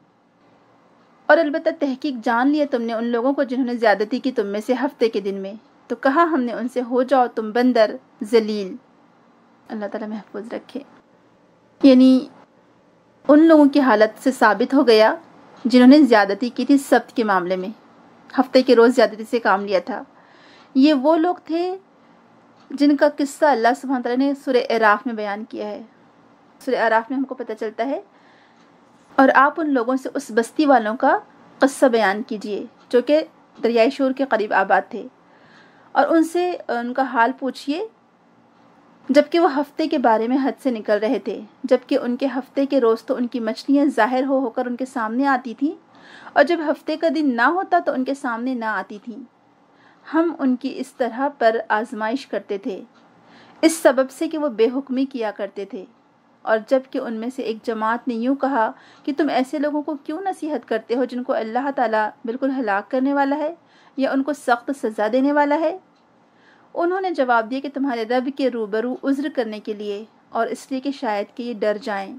और अलबत् तहकीक जान लिया तुमने उन लोगों को जिन्होंने ज़्यादती की तुम में से हफ्ते के दिन में तो कहा हमने उनसे हो जाओ तुम बंदर जलील अल्लाह ताला महफूज रखे यानी उन लोगों की हालत से साबित हो गया जिन्होंने ज़्यादती की थी सब्त के मामले में हफ्ते के रोज़ ज़्यादती से काम लिया था ये वो लोग थे जिनका किस्सा अल्लाह सुबहान तला ने सुर आराफ में बयान किया है सुर आराफ में हमको पता चलता है और आप उन लोगों से उस बस्ती वालों का कस्सा बयान कीजिए जो कि दरियाई शोर के करीब आबाद थे और उनसे उनका हाल पूछिए जबकि वह हफ्ते के बारे में हद से निकल रहे थे जबकि उनके हफ्ते के रोज़ तो उनकी मछलियाँ ज़ाहिर हो होकर उनके सामने आती थीं और जब हफ्ते का दिन ना होता तो उनके सामने ना आती थीं हम उनकी इस तरह पर आजमाइश करते थे इस सबब से कि वो बेहुक्मी किया करते थे और जबकि उनमें से एक जमात ने यूँ कहा कि तुम ऐसे लोगों को क्यों नसीहत करते हो जिनको अल्लाह ताला बिल्कुल हलाक करने वाला है या उनको सख्त सज़ा देने वाला है उन्होंने जवाब दिया कि तुम्हारे रब के रूबरू उज्र करने के लिए और इसलिए कि शायद कि ये डर जाएं।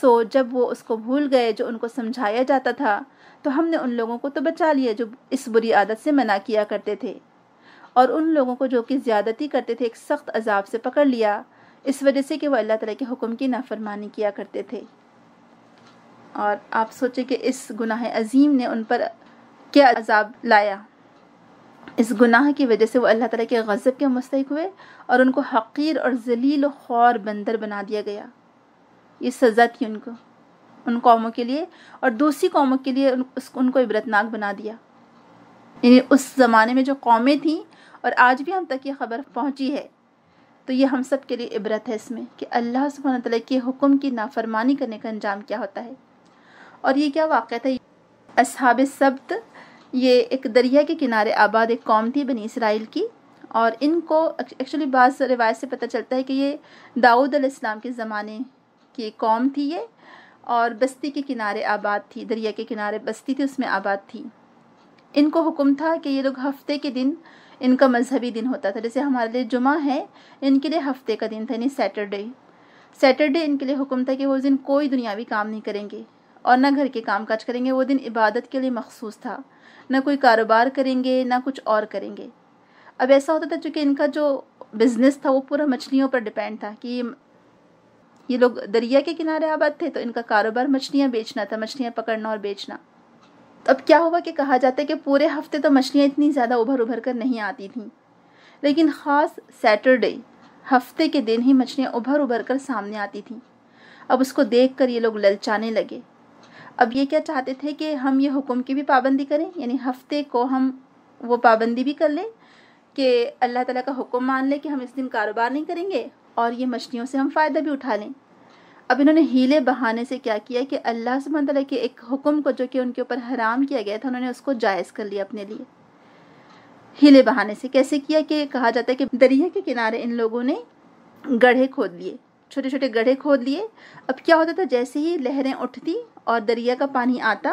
सो जब वो उसको भूल गए जो उनको समझाया जाता था तो हमने उन लोगों को तो बचा लिया जो इस बुरी आदत से मना किया करते थे और उन लोगों को जो कि ज़्यादती करते थे एक सख्त अजाब से पकड़ लिया इस वजह से कि वह अल्लाह तला के हुक्म की नाफरमानी किया करते थे और आप सोचें कि इस गुनाह अजीम ने उन पर क्या अजाब लाया इस गुनाह की वजह से वो अल्लाह ताला के गज़ब के मुस्तक हुए और उनको हकीर और जलील ख्वार बंदर बना दिया गया ये सज़ा थी उनको उन कौमों के लिए और दूसरी कौमों के लिए उन, उस, उनको इबरतनाक बना दिया यानी उस ज़माने में जो कौमें थीं और आज भी हम तक ये ख़बर पहुंची है तो ये हम सब के लिए इबरत है इसमें कि अल्लाह सुबहान तला के हुक्म की नाफरमानी करने का अंजाम क्या होता है और ये क्या वाक़ था असहाब सब्त ये एक दरिया के किनारे आबाद एक कौम थी बनी इसराइल की और इनको एक्चुअली बाज़ रिवायत से पता चलता है कि ये दाऊद अलैहिस्सलाम के ज़माने की कौम थी ये और बस्ती के किनारे आबाद थी दरिया के किनारे बस्ती थी उसमें आबाद थी इनको हुक्म था कि ये लोग हफ्ते के दिन इनका मजहबी दिन होता था जैसे हमारे लिए जुमा है इनके लिए हफ्ते का दिन था यानी सैटरडे सैटरडे इनके लिए हुक्म था कि वो दिन कोई दुनियावी काम नहीं करेंगे और ना घर के काम काज करेंगे वो दिन इबादत के लिए मखसूस था ना कोई कारोबार करेंगे ना कुछ और करेंगे अब ऐसा होता था चूँकि इनका जो बिज़नेस था वो पूरा मछलियों पर डिपेंड था कि ये लोग दरिया के किनारे आबाद थे तो इनका कारोबार मछलियाँ बेचना था मछलियाँ पकड़ना और बेचना तो अब क्या हुआ कि कहा जाता है कि पूरे हफ्ते तो मछलियाँ इतनी ज़्यादा उभर उभर कर नहीं आती थीं लेकिन ख़ास सैटरडे हफ्ते के दिन ही मछलियाँ उभर उभर कर सामने आती थीं अब उसको देख कर ये लोग ललचाने लगे अब ये क्या चाहते थे कि हम ये हुक्म की भी पाबंदी करें यानी हफ्ते को हम वो पाबंदी भी कर लें कि अल्लाह ताला का हुक्म मान लें कि हम इस दिन कारोबार नहीं करेंगे और ये मछलियों से हम फ़ायदा भी उठा लें अब इन्होंने हीले बहाने से क्या किया कि अल्लाह सुबह के एक हुक्म को जो कि उनके ऊपर हराम किया गया था उन्होंने उसको जायज़ कर लिया अपने लिए हीले बहाने से कैसे किया कि कहा जाता है कि दरिया के किनारे इन लोगों ने गढ़े खोद लिए छोटे छोटे गढ़े खोद लिए अब क्या होता था जैसे ही लहरें उठती और दरिया का पानी आता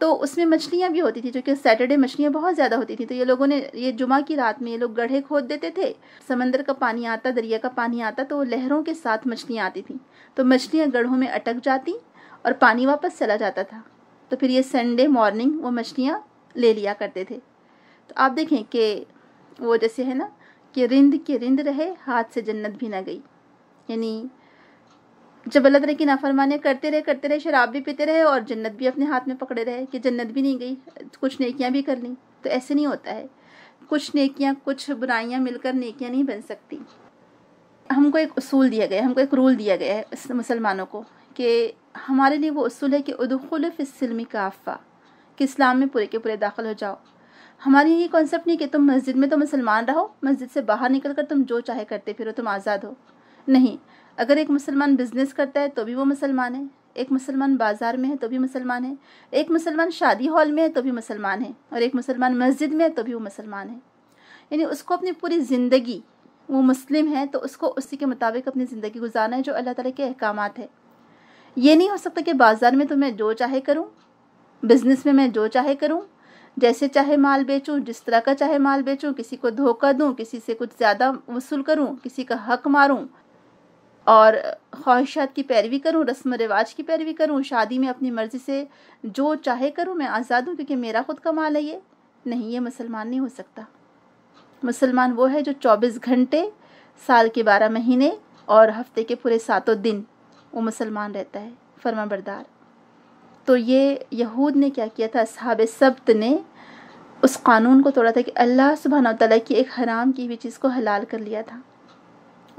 तो उसमें मछलियाँ भी होती थी जो कि सैटरडे मछलियाँ बहुत ज़्यादा होती थी तो ये लोगों ने ये जुमा की रात में ये लोग गढ़े खोद देते थे समंदर का पानी आता दरिया का पानी आता तो लहरों के साथ मछलियाँ आती थी तो मछलियाँ गढ़ों में अटक जाती और पानी वापस चला जाता था तो फिर ये संडे मॉर्निंग वो मछलियाँ ले लिया करते थे तो आप देखें कि वो जैसे है ना कि रिंद के रिंद रहे हाथ से जन्नत भी ना गई यानी जब अल्लाह तला की नाफरमानियाँ करते रहे करते रहे शराब भी पीते रहे और जन्नत भी अपने हाथ में पकड़े रहे कि जन्नत भी नहीं गई कुछ नेकियां भी कर ली तो ऐसे नहीं होता है कुछ नेकियां कुछ बुराइयां मिलकर नेकियां नहीं बन सकती हमको एक असूल दिया गया हमको एक रूल दिया गया है मुसलमानों को कि हमारे लिए वो असूल है कि उदखुल का अफवा कि इस्लाम में पूरे के पूरे दाखिल हो जाओ हमारे ये कॉन्सेप्ट नहीं कि तुम मस्जिद में तो मुसलमान रहो मस्जिद से बाहर निकल कर तुम जो चाहे करते फिरो तुम आज़ाद हो नहीं अगर एक मुसलमान बिजनेस करता है तो भी वो मुसलमान है एक मुसलमान बाज़ार में है तो भी मुसलमान है एक मुसलमान शादी हॉल में है तो भी मुसलमान है और एक मुसलमान मस्जिद में है तो भी वो मुसलमान है यानी उसको अपनी पूरी ज़िंदगी वो मुस्लिम है तो उसको उसी के मुताबिक अपनी ज़िंदगी गुजारना है जो अल्लाह ताला के अहकाम है ये नहीं हो सकता कि बाज़ार में तो मैं जो चाहे करूँ बिज़नेस में मैं जो चाहे करूँ जैसे चाहे माल बेचूँ जिस तरह का चाहे माल बेचूँ किसी को धोखा दूँ किसी से कुछ ज़्यादा वसूल करूँ किसी का हक मारूँ और ख्वाहिशात की पैरवी करूँ रस्म रिवाज की पैरवी करूँ शादी में अपनी मर्ज़ी से जो चाहे करूँ मैं आज़ाद हूँ क्योंकि मेरा ख़ुद का माल है ये नहीं ये मुसलमान नहीं हो सकता मुसलमान वो है जो चौबीस घंटे साल के बारह महीने और हफ्ते के पूरे सातों दिन वो मुसलमान रहता है फर्मा बरदार तो ये यहूद ने क्या किया था असहाब सब्त ने उस कानून को तोड़ा था कि अल्लाह सुबहाना तला की एक हराम की हुई चीज़ को हलाल कर लिया था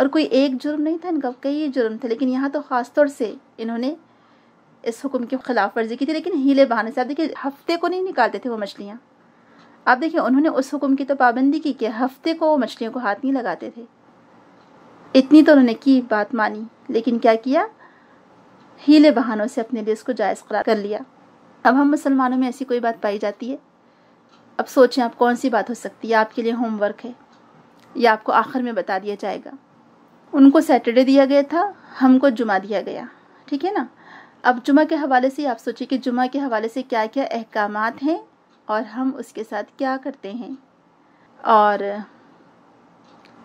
और कोई एक जुर्म नहीं था इनका कई जुर्म थे लेकिन यहाँ तो ख़ास तौर से इन्होंने इस हुक्म की खिलाफ वर्जी की थी लेकिन हीले बहाने से आप देखिए हफ्ते को नहीं निकालते थे वो मछलियाँ आप देखिए उन्होंने उस हुक्म की तो पाबंदी की कि हफ्ते को वो मछलियों को हाथ नहीं लगाते थे इतनी तो उन्होंने की बात मानी लेकिन क्या किया हीले बहानों से अपने लिए इसको जायज़ करार कर लिया अब हम मुसलमानों में ऐसी कोई बात पाई जाती है अब सोचें आप कौन सी बात हो सकती है आपके लिए होमवर्क है या आपको आखिर में बता दिया जाएगा उनको सैटरडे दिया गया था हमको जुमा दिया गया ठीक है ना अब जुमा के हवाले से आप सोचिए कि जुमा के हवाले से क्या क्या अहकाम हैं और हम उसके साथ क्या करते हैं और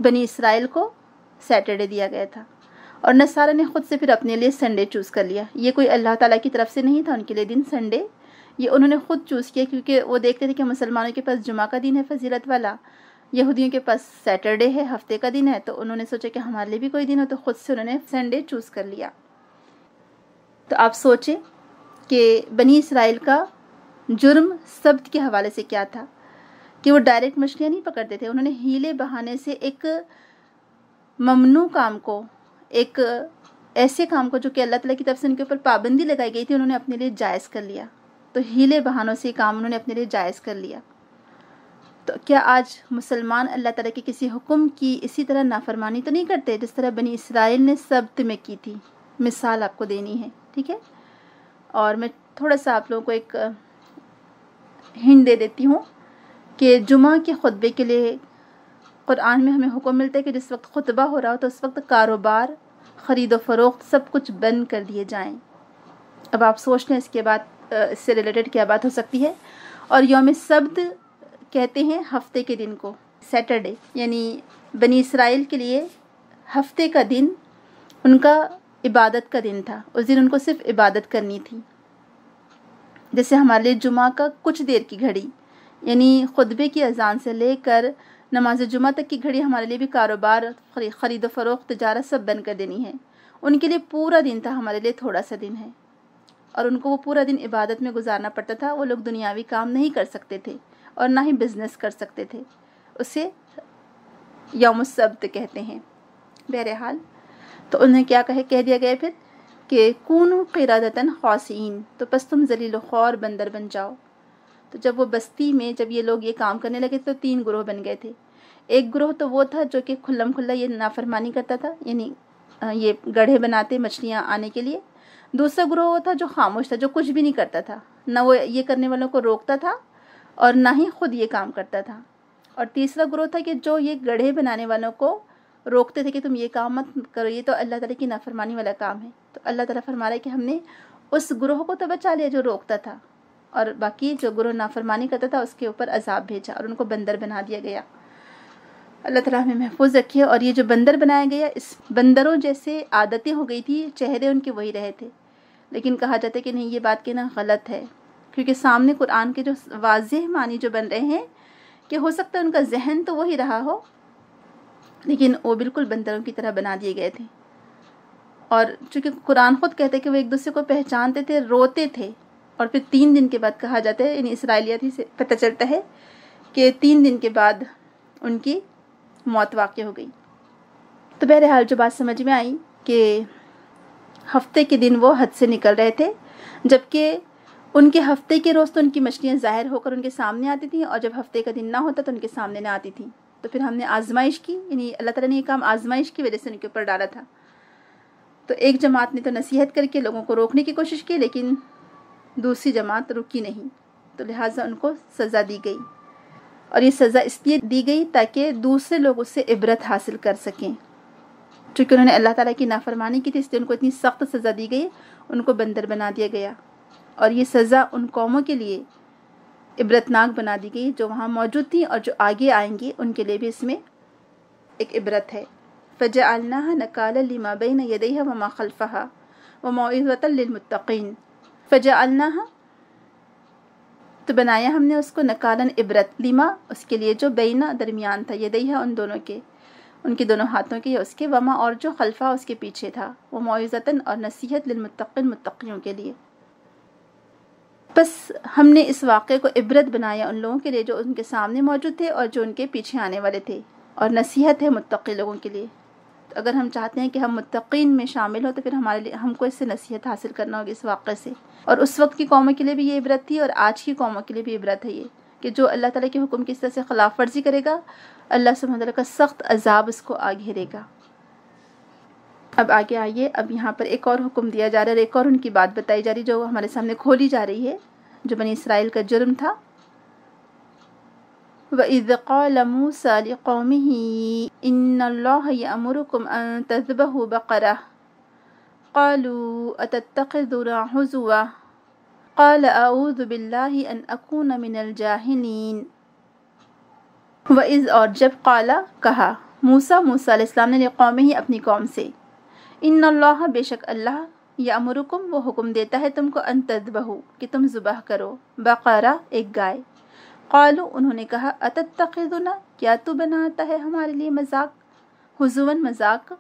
बनी इसराइल को सैटरडे दिया गया था और नसारा ने ख़ुद से फिर अपने लिए संडे चूज़ कर लिया ये कोई अल्लाह ताला की तरफ से नहीं था उनके लिए दिन संडे ये उन्होंने ख़ुद चूज़ किया क्योंकि वो देखते थे कि मुसलमानों के पास जुमा का दिन है फजीलत वाला यहूदियों के पास सैटरडे है हफ्ते का दिन है तो उन्होंने सोचा कि हमारे लिए भी कोई दिन हो तो खुद से उन्होंने संडे चूज़ कर लिया तो आप सोचें कि बनी इसराइल का जुर्म शब्द के हवाले से क्या था कि वो डायरेक्ट मछलियाँ नहीं पकड़ते थे उन्होंने हीले बहाने से एक ममनू काम को एक ऐसे काम को जो कि अल्लाह तला की तरफ से उनके ऊपर पाबंदी लगाई गई थी उन्होंने अपने लिए जायज़ कर लिया तो हीले बहानों से काम उन्होंने अपने लिए जायज़ कर लिया तो क्या आज मुसलमान अल्लाह ताला के किसी हुक्म की इसी तरह नाफरमानी तो नहीं करते जिस तरह बनी इसराइल ने सब्त में की थी मिसाल आपको देनी है ठीक है और मैं थोड़ा सा आप लोगों को एक हिंट दे देती हूँ कि जुमा के खुतबे के लिए कुरान में हमें हुक्म मिलता है कि जिस वक्त खुतबा हो रहा हो तो उस वक्त कारोबार ख़रीद व फरोख्त सब कुछ बंद कर दिए जाएँ अब आप सोच लें इसके बाद इससे रिलेटेड क्या बात हो सकती है और योम सब्त कहते हैं हफ्ते के दिन को सैटरडे यानी बनी इसराइल के लिए हफ्ते का दिन उनका इबादत का दिन था उस दिन उनको सिर्फ इबादत करनी थी जैसे हमारे लिए जुमा का कुछ देर की घड़ी यानी खुतबे की अजान से लेकर नमाज जुमा तक की घड़ी हमारे लिए भी कारोबार ख़रीद फ़रोख तजारत सब बंद कर देनी है उनके लिए पूरा दिन था हमारे लिए थोड़ा सा दिन है और उनको वो पूरा दिन इबादत में गुजारना पड़ता था वो लोग दुनियावी काम नहीं कर सकते थे और ना ही बिजनेस कर सकते थे उसे यौमसब्द कहते हैं बहरहाल तो उन्हें क्या कहे कह दिया गया फिर कि कून क़िरादतन खौसिन तो बस तुम जलील खौर बंदर बन जाओ तो जब वो बस्ती में जब ये लोग ये काम करने लगे तो तीन ग्रोह बन गए थे एक ग्रोह तो वो था जो कि खुल्लम खुल्ला ये नाफरमानी करता था यानी ये गढ़े बनाते मछलियाँ आने के लिए दूसरा ग्रोह वो था जो खामोश था जो कुछ भी नहीं करता था ना वो ये करने वालों को रोकता था और ना ही खुद ये काम करता था और तीसरा ग्रोह था कि जो ये गढ़े बनाने वालों को रोकते थे कि तुम ये काम मत करो ये तो अल्लाह ताला की नाफरमानी वाला काम है तो अल्लाह ताला फरमा रहा है कि हमने उस ग्रोह को तो बचा लिया जो रोकता था और बाकी जो ग्रोह नाफरमानी करता था उसके ऊपर अजाब भेजा और उनको बंदर बना दिया गया अल्लाह ताला हमें महफूज रखे और ये जो बंदर बनाया गया इस बंदरों जैसे आदतें हो गई थी चेहरे उनके वही रहे थे लेकिन कहा जाता है कि नहीं ये बात कहना गलत है क्योंकि सामने कुरान के जो वाज मानी जो बन रहे हैं कि हो सकता है उनका जहन तो वही रहा हो लेकिन वो बिल्कुल बंदरों की तरह बना दिए गए थे और चूँकि कुरान ख़ुद कहते कि वो एक दूसरे को पहचानते थे रोते थे और फिर तीन दिन के बाद कहा जाता है इन इसराइलियत से पता चलता है कि तीन दिन के बाद उनकी मौत वाक़ हो गई तो बहरहाल जो बात समझ में आई कि हफ्ते के दिन वो हद से निकल रहे थे जबकि उनके हफ्ते के रोज़ तो उनकी मछलियाँ ज़ाहिर होकर उनके सामने आती थी और जब हफ्ते का दिन ना होता तो उनके सामने ना आती थी तो फिर हमने आजमाइश की यानी अल्लाह ताला ने ये काम आजमाइश की वजह से उनके ऊपर डाला था तो एक जमात ने तो नसीहत करके लोगों को रोकने की कोशिश की लेकिन दूसरी जमात रुकी नहीं तो लिहाजा उनको सज़ा दी गई और ये सज़ा इसलिए दी गई ताकि दूसरे लोग उससे इबरत हासिल कर सकें चूँकि उन्होंने अल्लाह ताला की नाफरमानी की थी इसलिए उनको इतनी सख्त सज़ा दी गई उनको बंदर बना दिया गया और ये सज़ा उन कौमों के लिए इबरतनाक बना दी गई जो वहाँ मौजूद थी और जो आगे आएंगी उनके लिए भी इसमें एक इबरत है फ़ज आलना नकाल लिमाबिन यदया व ख़लफा व मोज़तमतकीन फ़ज आलना तो बनाया हमने उसको नकालन इबरत लिमा उसके लिए जो बेना दरमियान था यदया उन दोनों के उनके दोनों हाथों के या उसके वमा और जो खलफा उसके पीछे था वो मुआवज़ता और नसीहत लिलमतकिन मुतकियों के लिए बस हमने इस वाक़े को इबरत बनाया उन लोगों के लिए जो उनके सामने मौजूद थे और जो उनके पीछे आने वाले थे और नसीहत है मुतक़ी लोगों के लिए तो अगर हम चाहते हैं कि हम मुतकीन में शामिल हो तो फिर हमारे लिए हमको इससे नसीहत हासिल करना होगी इस वाक़े से और उस वक्त की कौमों के लिए भी ये इबरत थी और आज की कौमों के लिए भी इबरत है ये कि जो अल्लाह ताली के हुक्म की तरह से खिलाफ वर्जी करेगा अल्लाह सुबह का सख्त अजाब उसको आ घेरेगा अब आगे आइए अब यहाँ पर एक और हुक्म दिया जा रहा है एक और उनकी बात बताई जा रही जो हमारे सामने खोली जा रही है जो बनी इसराइल का जुर्म था वإذ قال موسى لقومه إن الله और जब कला कहा मूसा मूसा इस्लाम ने कौम ही अपनी कौम से इन बेशक अल्लाह या अमरुकुम वो हुक्म देता है तुमको अन बहू कि तुम जुबाह करो बकारा एक गाय कौलू उन्होंने कहा अत तखिदना क्या तू बनाता है हमारे लिए मजाक हुजुवन मजाक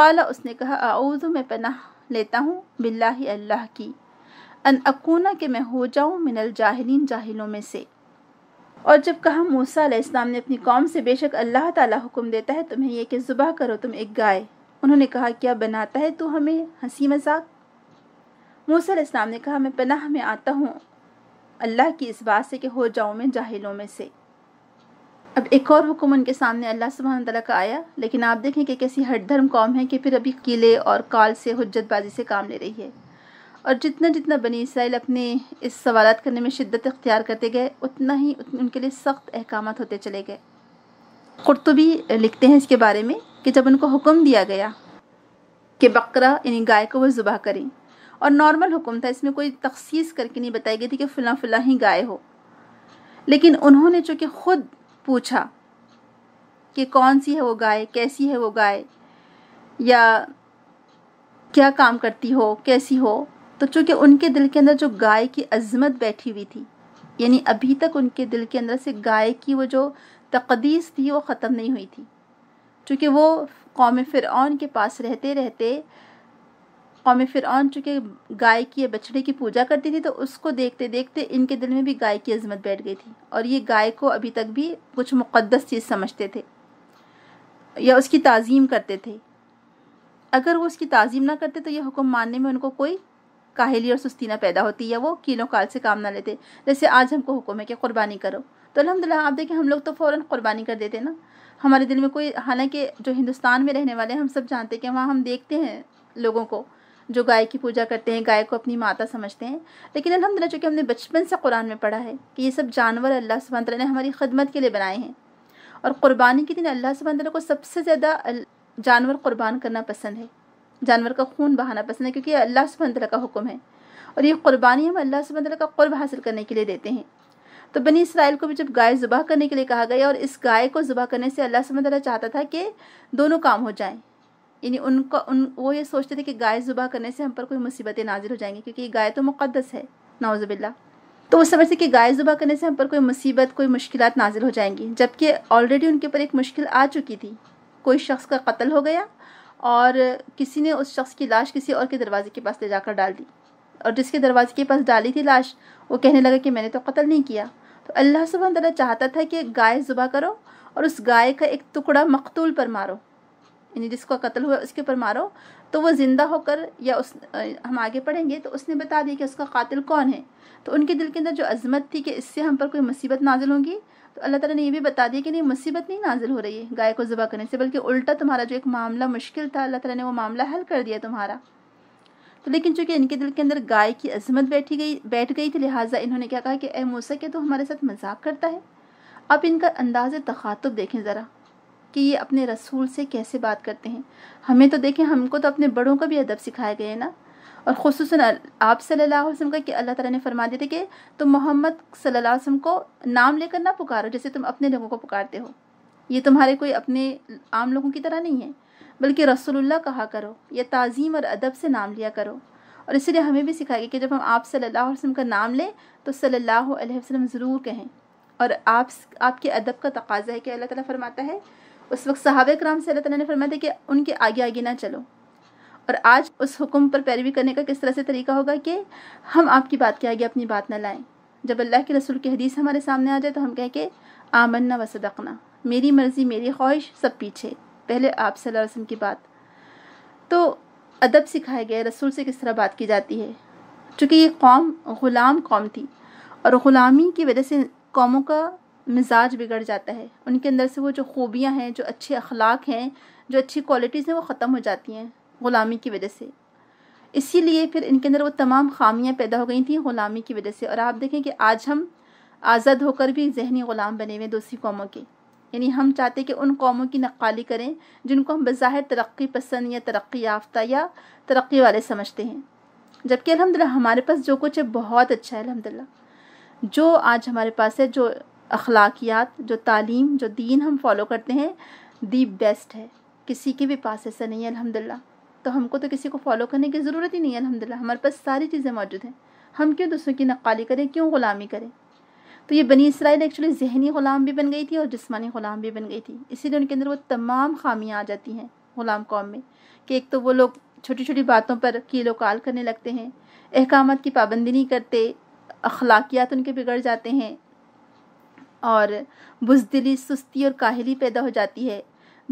कौला उसने कहा आऊज़ मैं पनाह लेता हूँ बिल्ला अल्लाह की अन अकूना के मैं हो जाऊँ मिनल जाहलीन जाहिलों में से और जब कहा मूसा इस्लाम ने अपनी कौम से बेशक अल्लाह ताला हुक्म देता है तुम्हें यह कि जुबह करो तुम एक गाय उन्होंने कहा क्या बनाता है तो हमें हंसी मजाक मूसल इस्लाम ने कहा मैं पनाह में आता हूँ अल्लाह की इस बात से कि हो जाऊँ मैं जाहिलों में से अब एक और हुक्म उनके सामने अल्लाह सुबहान तला का आया लेकिन आप देखें कि कैसी हट धर्म कौम है कि फिर अभी किले और काल से हजतबाजी से काम ले रही है और जितना जितना बनी इसराइल अपने इस सवाल करने में शिद्दत अख्तियार करते गए उतना ही उतन, उनके लिए सख्त अहकाम होते चले गए कुरतुबी लिखते हैं इसके बारे में कि जब उनको हुक्म दिया गया कि बकरा यानी गाय को वो ज़ुबह करें और नॉर्मल हुक्म था इसमें कोई तखसीस करके नहीं बताई गई थी कि फ़िला फ़िला ही गाय हो लेकिन उन्होंने चूँकि ख़ुद पूछा कि कौन सी है वो गाय कैसी है वो गाय या क्या काम करती हो कैसी हो तो चूँकि उनके दिल के अंदर जो गाय की अजमत बैठी हुई थी यानी अभी तक उनके दिल के अंदर से गाय की वो जो तकदीस थी वो ख़त्म नहीं हुई थी चूँकि वो कौम फिर के पास रहते रहते कौम फिर चूँकि गाय की या बछड़े की पूजा करती थी तो उसको देखते देखते इनके दिल में भी गाय की अजमत बैठ गई थी और ये गाय को अभी तक भी कुछ मुक़दस चीज़ समझते थे या उसकी तज़ीम करते थे अगर वो उसकी तज़ीम ना करते तो ये हुक्म मानने में उनको कोई काहली और सुस्ती ना पैदा होती या वो कीलों काल से काम ना लेते जैसे आज हमको हुक्म है कि कुर्बानी करो तो अलहमदिल्ला आप देखें हम लोग तो फ़ौर कुर्बानी कर देते ना हमारे दिल में कोई हालांकि जो हिंदुस्तान में रहने वाले हैं हम सब जानते हैं कि वहाँ हम देखते हैं लोगों को जो गाय की पूजा करते हैं गाय को अपनी माता समझते हैं लेकिन अलहमदिल्ला चूँकि हमने बचपन से कुरान में पढ़ा है कि ये सब जानवर अल्लाह सुबह ने हमारी खदमत के लिए बनाए हैं और क़ुरबानी के दिन अल्लाह सुबह को सबसे ज़्यादा जानवर क़ुरबान करना पसंद है जानवर का खून बहाना पसंद है क्योंकि अल्लाह सुबह का हुक्म है और ये क़ुरबानी हम अल्लाह सुबह का कुर्ब हासिल करने के लिए देते हैं तो बनी इसराइल को भी जब गाय ज़ुबह करने के लिए कहा गया और इस गाय को ज़ुबह करने से अल्लाह सुबह चाहता था कि दोनों काम हो जाएँ यानी उनका उन वो ये सोचते थे कि गाय ज़ुबह करने से हम पर कोई मुसीबतें नाजिल हो जाएंगी क्योंकि गाय तो मुक़दस है नाउज़बिल्ला तो वो समझते कि गाय ज़ुबह करने से हम पर कोई मुसीबत कोई मुश्किल नाजिल हो जाएंगी जबकि ऑलरेडी उनके ऊपर एक मुश्किल आ चुकी थी कोई शख्स का कत्ल हो गया और किसी ने उस शख्स की लाश किसी और के दरवाजे के पास ले जाकर डाल दी और जिसके दरवाजे के पास डाली थी लाश वो कहने लगा कि मैंने तो कत्ल नहीं किया तो अल्लाह सुबह तला चाहता था कि एक गाय ज़ुबा करो और उस गाय का एक टुकड़ा मकतूल पर मारो यानी जिसका कत्ल हुआ उसके ऊपर मारो तो वो ज़िंदा होकर या उस हम आगे पढ़ेंगे तो उसने बता दिया कि उसका कातिल कौन है तो उनके दिल के अंदर जो अजमत थी कि इससे हम पर कोई मुसीबत नाजिल होंगी तो अल्लाह ताला ने ये भी बता दिया कि नहीं मुसीबत नहीं नाजिल हो रही है गाय को ज़बा करने से बल्कि उल्टा तुम्हारा जो एक मामला मुश्किल था अल्लाह ताला ने वो मामला हल कर दिया तुम्हारा तो लेकिन चूंकि इनके दिल के अंदर गाय की अजमत बैठी गई बैठ गई थी लिहाजा इन्होंने क्या कहा कि ए मूसा के तो हमारे साथ मजाक करता है अब इनका अंदाज तखातब देखें ज़रा कि ये अपने रसूल से कैसे बात करते हैं हमें तो देखें हमको तो अपने बड़ों का भी अदब सिखाया गया है ना और खसूस आप सल्ला का कि अल्लाह ताला ने फरमा दिया था कि तुम मोहम्मद सल्लल्लाहु अलैहि वसल्लम को नाम लेकर ना पुकारो जैसे तुम अपने लोगों को पुकारते हो ये तुम्हारे कोई अपने आम लोगों की तरह नहीं है बल्कि रसोल्ला कहा करो या तज़ीम और अदब से नाम लिया करो और इसलिए हमें भी सिखाया गया कि जब हम आप सल्ला वसम का नाम लें तो सल्ला वसम ज़रूर कहें और आप आपके अदब का तकाजा है कि अल्लाह ताला फरमाता है उस वक्त सहाब कराम से अल्लाह ताला ने फरमाया था कि उनके आगे आगे ना चलो और आज उस हुक्म पर पैरवी करने का किस तरह से तरीका होगा कि हम आपकी बात के आगे अपनी बात ना लाएं जब अल्लाह के रसूल की हदीस हमारे सामने आ जाए तो हम कहें कि आमन्ना व सदकना मेरी मर्ज़ी मेरी ख्वाहिश सब पीछे पहले आप सल्लल्लाहु अलैहि वसल्लम की बात तो अदब सिखाया गया रसूल से किस तरह बात की जाती है चूँकि ये कौम ग़ुलाम कौम थी और ग़ुलामी की वजह से कौमों का मिजाज बिगड़ जाता है उनके अंदर से वो जो खूबियाँ हैं जो अच्छे अखलाक हैं जो अच्छी क्वालिटीज़ हैं वो ख़त्म हो जाती हैं ग़ुलामी की वजह से इसीलिए फिर इनके अंदर वो तमाम खामियाँ पैदा हो गई थी ग़ुलामी की वजह से और आप देखें कि आज हम आज़ाद होकर भी जहनी ग़ुलाम बने हुए दूसरी कौमों के यानी हम चाहते हैं कि उन कौमों की नक्काली करें जिनको हम बज़ाहिर तरक्की पसंद या तरक्की याफ्ता या तरक्की वाले समझते हैं जबकि अलहमदिल्ला हमारे पास जो कुछ है बहुत अच्छा है अल्हम्दुलिल्लाह जो आज हमारे पास है जो अखलाकियात जो तालीम जो दीन हम फॉलो करते हैं दी बेस्ट है किसी के भी पास ऐसा नहीं है अल्हम्दुलिल्लाह तो हमको तो किसी को फॉलो करने की ज़रूरत ही नहीं है अलहमदिल्ला हमारे पास सारी चीज़ें मौजूद हैं हम क्यों दूसरों की नक्काली करें क्यों ग़ुलामी करें तो ये बनी इसराइल एक्चुअली जहनी ग़ुलाम भी बन गई थी और जिसमानी ग़ुलाम भी बन गई थी इसीलिए उनके अंदर वो तमाम खामियाँ आ जाती हैं ग़ुलाम कौम में कि एक तो वो लोग छोटी छोटी बातों पर कीलो काल करने लगते हैं अहकाम की पाबंदी नहीं करते अखलाकियात उनके बिगड़ जाते हैं और बुजदिली सुस्ती और काहली पैदा हो जाती है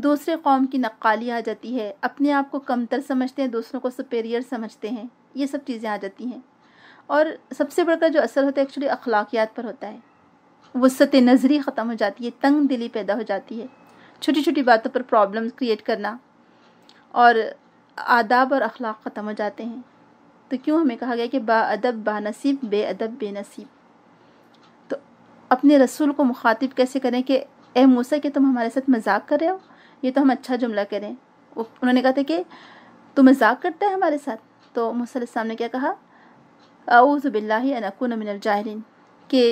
दूसरे कौम की नक्काली आ जाती है अपने आप को कमतर समझते हैं दूसरों को सुपेरियर समझते हैं ये सब चीज़ें आ जाती हैं और सबसे बढ़कर जो असर होता है एक्चुअली अखलाकियात पर होता है वसत नज़री ख़त्म हो जाती है तंग दिली पैदा हो जाती है छोटी छोटी बातों पर प्रॉब्लम्स क्रिएट करना और आदाब और अखलाक ख़त्म हो जाते हैं तो क्यों हमें कहा गया कि बे बानसीब बेअदब नसीब तो अपने रसूल को मुखातिब कैसे करें कि ए मूसा कि तुम हमारे साथ मजाक कर रहे हो ये तो हम अच्छा जुमला करें उन्होंने कहा था कि तुम मजाक करता है हमारे साथ तो मूसा ने क्या कहा आऊज़ बिल्ला अनकुन मिनल जाहरीन के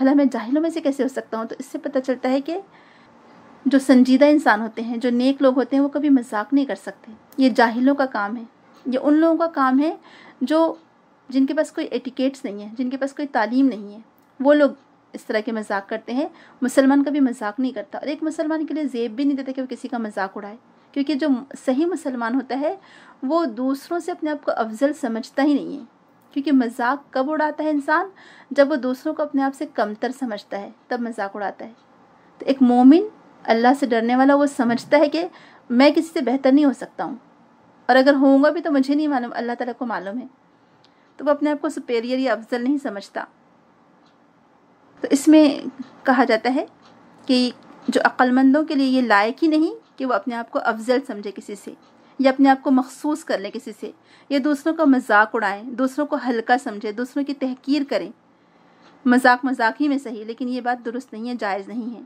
भला मैं जाहिलों में से कैसे हो सकता हूँ तो इससे पता चलता है कि जो संजीदा इंसान होते हैं जो नेक लोग होते हैं वो कभी मजाक नहीं कर सकते ये जाहिलों का काम है ये उन लोगों का काम है जो जिनके पास कोई एटिकेट्स नहीं है जिनके पास कोई तालीम नहीं है वो लोग इस तरह के मजाक करते हैं मुसलमान कभी मजाक नहीं करता और एक मुसलमान के लिए जेब भी नहीं देता कि वो किसी का मजाक उड़ाए क्योंकि जो सही मुसलमान होता है वो दूसरों से अपने आप को अफजल समझता ही नहीं है क्योंकि मजाक कब उड़ाता है इंसान जब वो दूसरों को अपने आप से कमतर समझता है तब मजाक उड़ाता है तो एक मोमिन अल्लाह से डरने वाला वो समझता है कि मैं किसी से बेहतर नहीं हो सकता हूँ और अगर होऊंगा भी तो मुझे नहीं मालूम अल्लाह ताला को मालूम है तो वो अपने आप को सुपेरियर या अफजल नहीं समझता तो इसमें कहा जाता है कि जो अक्लमंदों के लिए ये लायक ही नहीं कि वो अपने आप को अफजल समझे किसी से या अपने आप को मखसूस कर लें किसी से या दूसरों का मजाक उड़ाएं दूसरों को हल्का समझें दूसरों की तहकीर करें मजाक मजाक ही में सही लेकिन ये बात दुरुस्त नहीं है जायज़ नहीं है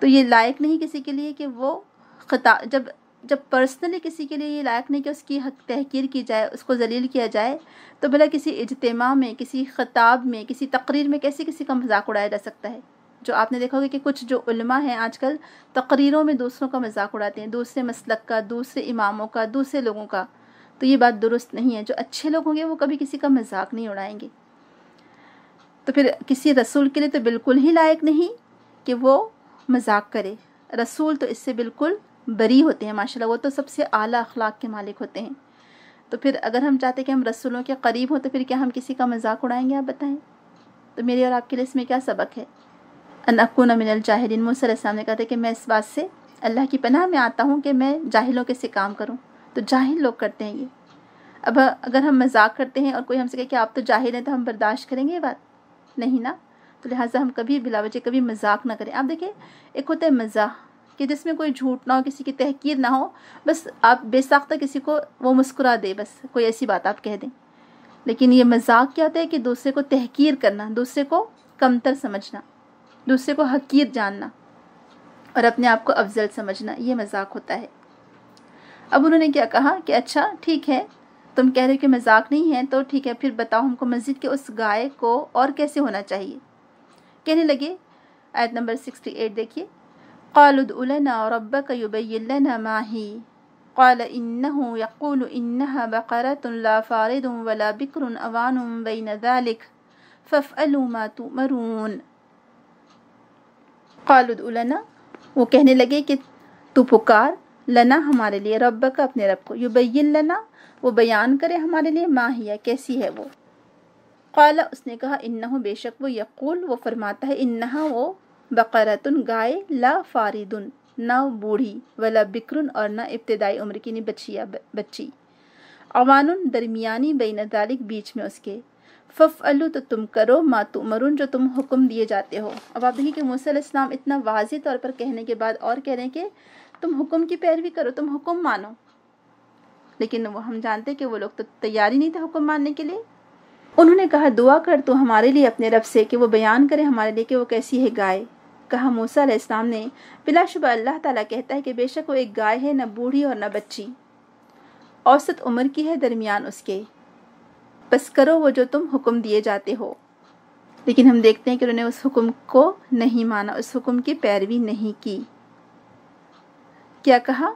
तो ये लायक नहीं किसी के लिए कि वो खता जब जब पर्सनली किसी के लिए ये लायक नहीं कि उसकी हक तहकीर की जाए उसको जलील किया जाए तो भला किसी इजतमा में किसी खताब में किसी तकरीर में कैसे किसी का मजाक उड़ाया जा सकता है जो आपने देखा होगा कि कुछ जो उलमा हैं आजकल तकरीरों में दूसरों का मजाक उड़ाते हैं दूसरे मसलक का दूसरे इमामों का दूसरे लोगों का तो ये बात दुरुस्त नहीं है जो अच्छे लोग होंगे वो कभी किसी का मजाक नहीं उड़ाएंगे तो फिर किसी रसूल के लिए तो बिल्कुल ही लायक नहीं कि वो मजाक करे रसूल तो इससे बिल्कुल बरी होते हैं माशाल्लाह वो तो सबसे आला अखलाक के मालिक होते हैं तो फिर अगर हम चाहते कि हम रसूलों के करीब हों तो फिर क्या हम किसी का मजाक उड़ाएंगे आप बताएं तो मेरे और आपके लिए इसमें क्या सबक है अनकून मिनल जाहिलिन मूसा ने कहते कि मैं इस बात से अल्लाह की पनाह में आता हूँ कि मैं जाहिलों के से काम करूँ तो जाहिल लोग करते हैं ये अब अगर हम मजाक करते हैं और कोई हमसे कहे कि आप तो जाहिल हैं तो हम बर्दाश्त करेंगे ये बात नहीं ना तो लिहाजा हम कभी बिलावजे कभी मजाक ना करें आप देखें एक होता है मजाक कि जिसमें कोई झूठ ना हो किसी की तहकीर ना हो बस आप बेसाख्ता किसी को वो मुस्कुरा दे बस कोई ऐसी बात आप कह दें लेकिन ये मजाक क्या होता है कि दूसरे को तहकीर करना दूसरे को कमतर समझना दूसरे को हकीर जानना और अपने आप को अफजल समझना ये मजाक होता है अब उन्होंने क्या कहा कि अच्छा ठीक है तुम कह रहे हो कि मजाक नहीं है तो ठीक है फिर बताओ हमको मस्जिद के उस गाय को और कैसे होना चाहिए कहने लगे आयत नंबर सिक्सटी एट देखिए لنا ما هي قال انه يقول انها بقره لا فارض ولا بكر اوان بين ذلك فافعلوا ما تؤمرون कालुद उलना वो कहने लगे कि तू पुकार लना हमारे लिए रब का अपने रब को युबैन लना वो बयान करे हमारे लिए माहिया कैसी है वो काला उसने कहा इन्ना बेशक वो यकूल वो फरमाता है इन्ना वो बकरतन गाय ला फारिदन ना बूढ़ी वला बिक्रन और ना इब्तदाई उम्र की नहीं बच्चिया बच्ची अवान दरमियानी बेनदालिक बीच में उसके फ़फ़ अलू तो तुम करो मातू मरून जो तुम हुक्म दिए जाते हो अब आप देखिए कि मूसम इस्लाम इतना वाज तौर पर कहने के बाद और कह रहे हैं कि तुम हुक्म की पैरवी करो तुम हुक्म मानो लेकिन वो हम जानते कि वो लोग तो तैयार ही नहीं थे हुक्म मानने के लिए उन्होंने कहा दुआ कर तो हमारे लिए अपने रब से कि वो बयान करें हमारे लिए कि वो कैसी है गाय कहा मूसा इस्लाम ने बिलाशुबा अल्लाह ताला कहता है कि बेशक वो एक गाय है न बूढ़ी और न बच्ची औसत उम्र की है दरमियान उसके बस करो वो जो तुम हुक्म दिए जाते हो लेकिन हम देखते हैं कि उन्होंने उस हुक्म को नहीं माना उस हुक्म की पैरवी नहीं की क्या कहा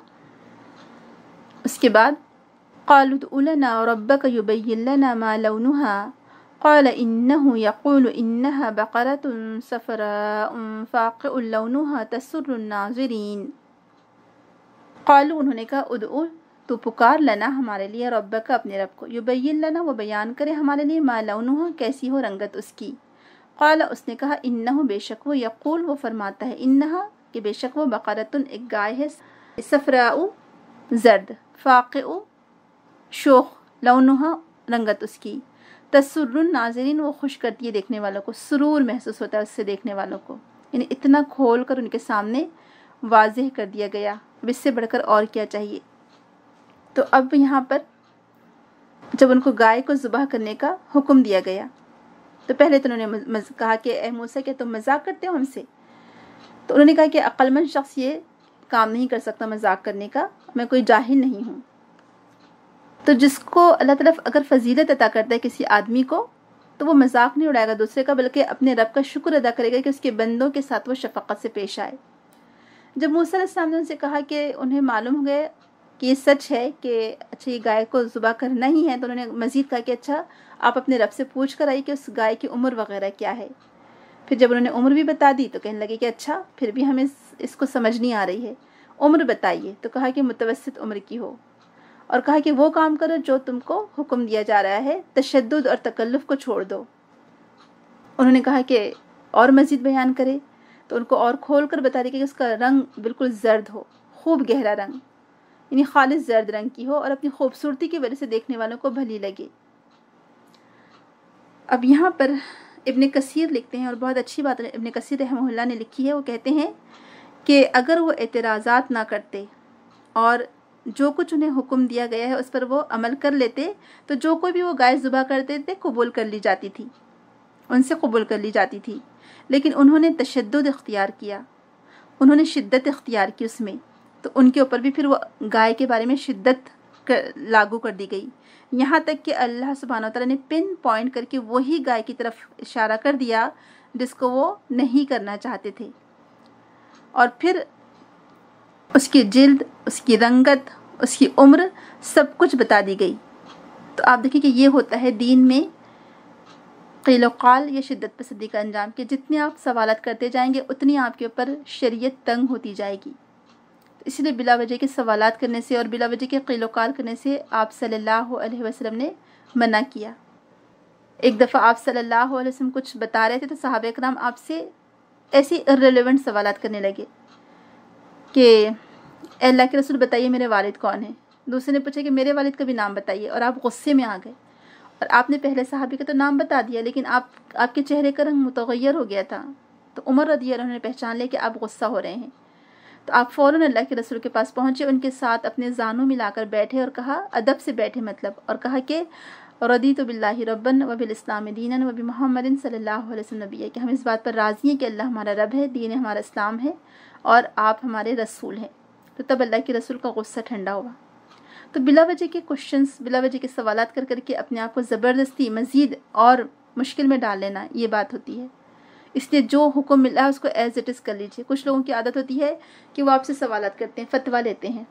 उसके बाद कौलना और रब्बक युबैना मालूनहा قال إنه يقول إنها بقرة صفراء فاقع لونها تسر الناظرين قالوا उन्होंने कहा उदउ तो पुकार लना हमारे लिए रब का अपने रब को युबैन लेना वो बयान करे हमारे लिए मालौन कैसी हो रंगत उसकी कला उसने कहा इन्ना बेशक वो यकूल वो फरमाता है इन्ना कि बेशक वो बकारतन एक गाय है सफरा जर्द फ़ाक़ शोख लौन रंगत उसकी तसर नाजरीन वो खुश करती है देखने वालों को सुरूर महसूस होता है उससे देखने वालों को इन्हें इतना खोल कर उनके सामने वाजह कर दिया गया अब इससे बढ़कर और क्या चाहिए तो अब यहाँ पर जब उनको गाय को जुबह करने का हुक्म दिया गया तो पहले तो उन्होंने कहा कि ए मूसा क्या तुम मजाक करते हो हमसे तो उन्होंने कहा कि अक्लमंद शख्स ये काम नहीं कर सकता मजाक करने का मैं कोई जाहिर नहीं हूँ तो जिसको अल्लाह तरफ अगर फजीलत अदा करता है किसी आदमी को तो वो मजाक नहीं उड़ाएगा दूसरे का बल्कि अपने रब का शुक्र अदा करेगा कि उसके बंदों के साथ वो शफक़त से पेश आए जब मूसा ने उनसे कहा कि उन्हें मालूम हो गए कि ये सच है कि अच्छा ये गाय को ज़ुबह करना ही है तो उन्होंने मज़ीद कहा कि अच्छा आप अपने रब से पूछ कर आई कि उस गाय की उम्र वगैरह क्या है फिर जब उन्होंने उम्र भी बता दी तो कहने लगे कि अच्छा फिर भी हमें इस, इसको समझ नहीं आ रही है उम्र बताइए तो कहा कि मुतवसत उम्र की हो और कहा कि वो काम करो जो तुमको हुक्म दिया जा रहा है तशद और तकल्लफ़ को छोड़ दो उन्होंने कहा कि और मज़ीद बयान करे तो उनको और खोल कर बता दी कि उसका रंग बिल्कुल जर्द हो खूब गहरा रंग यानी खालिश जर्द रंग की हो और अपनी खूबसूरती की वजह से देखने वालों को भली लगे अब यहाँ पर इबन कसीर लिखते हैं और बहुत अच्छी बात इबन कसीर रहमल्ला ने लिखी है वो कहते हैं कि अगर वो एतराज़ात ना करते और जो कुछ उन्हें हुक्म दिया गया है उस पर वो अमल कर लेते तो जो कोई भी वो गाय जुबा करते थे कबूल कर ली जाती थी उनसे कबूल कर ली जाती थी लेकिन उन्होंने तशद इख्तियार किया उन्होंने शिद्दत इख्तियार की उसमें तो उनके ऊपर भी फिर वो गाय के बारे में शिद्दत कर, लागू कर दी गई यहाँ तक कि अल्लाह सुबहाना तला ने पिन पॉइंट करके वही गाय की तरफ इशारा कर दिया जिसको वो नहीं करना चाहते थे और फिर उसकी जिल्द उसकी रंगत उसकी उम्र सब कुछ बता दी गई तो आप देखिए कि ये होता है दीन में क़ीलोकाल या शिद्दत पसंदी का अंजाम कि जितने आप सवालत करते जाएंगे उतनी आपके ऊपर शरीयत तंग होती जाएगी इसलिए बिला वजह के सवाल करने से और बिला वजह के किलोकार करने से आप सल्लल्लाहु अलैहि वसल्लम ने मना किया एक दफ़ा आप सल्लल्लाहु अलैहि वसल्लम कुछ बता रहे थे तो साहब कराम आपसे ऐसे रिलेवेंट सवाल करने लगे कि अल्लाह के रसूल बताइए मेरे वालिद कौन है दूसरे ने पूछा कि मेरे वालिद का भी नाम बताइए और आप गुस्से में आ गए और आपने पहले साहबी का तो नाम बता दिया लेकिन आप आपके चेहरे का रंग मुतगैर हो गया था तो उमर रदी उन्होंने पहचान लिया कि आप गुस्सा हो रहे हैं तो आप फ़ौर अल्लाह के रसूल के पास पहुँचे उनके साथ अपने जानों मिलाकर बैठे और कहा अदब से बैठे मतलब और कहा कि रदी तो बिल्ला रबन इस्लाम दीन वबी मोहम्मद सल्ला नबी है कि हम इस बात पर राज़ी हैं कि अल्लाह हमारा रब है दीन हमारा इस्लाम है और आप हमारे रसूल हैं तो तब अल्लाह के रसूल का गुस्सा ठंडा हुआ तो बिला वजह के क्वेश्चन बिला वजह के सवालत कर करके अपने आप को ज़बरदस्ती मज़ीद और मुश्किल में डाल लेना ये बात होती है इसलिए जो हुक्म मिला है उसको एज इट इज़ कर लीजिए कुछ लोगों की आदत होती है कि वो आपसे सवाल करते हैं फतवा लेते हैं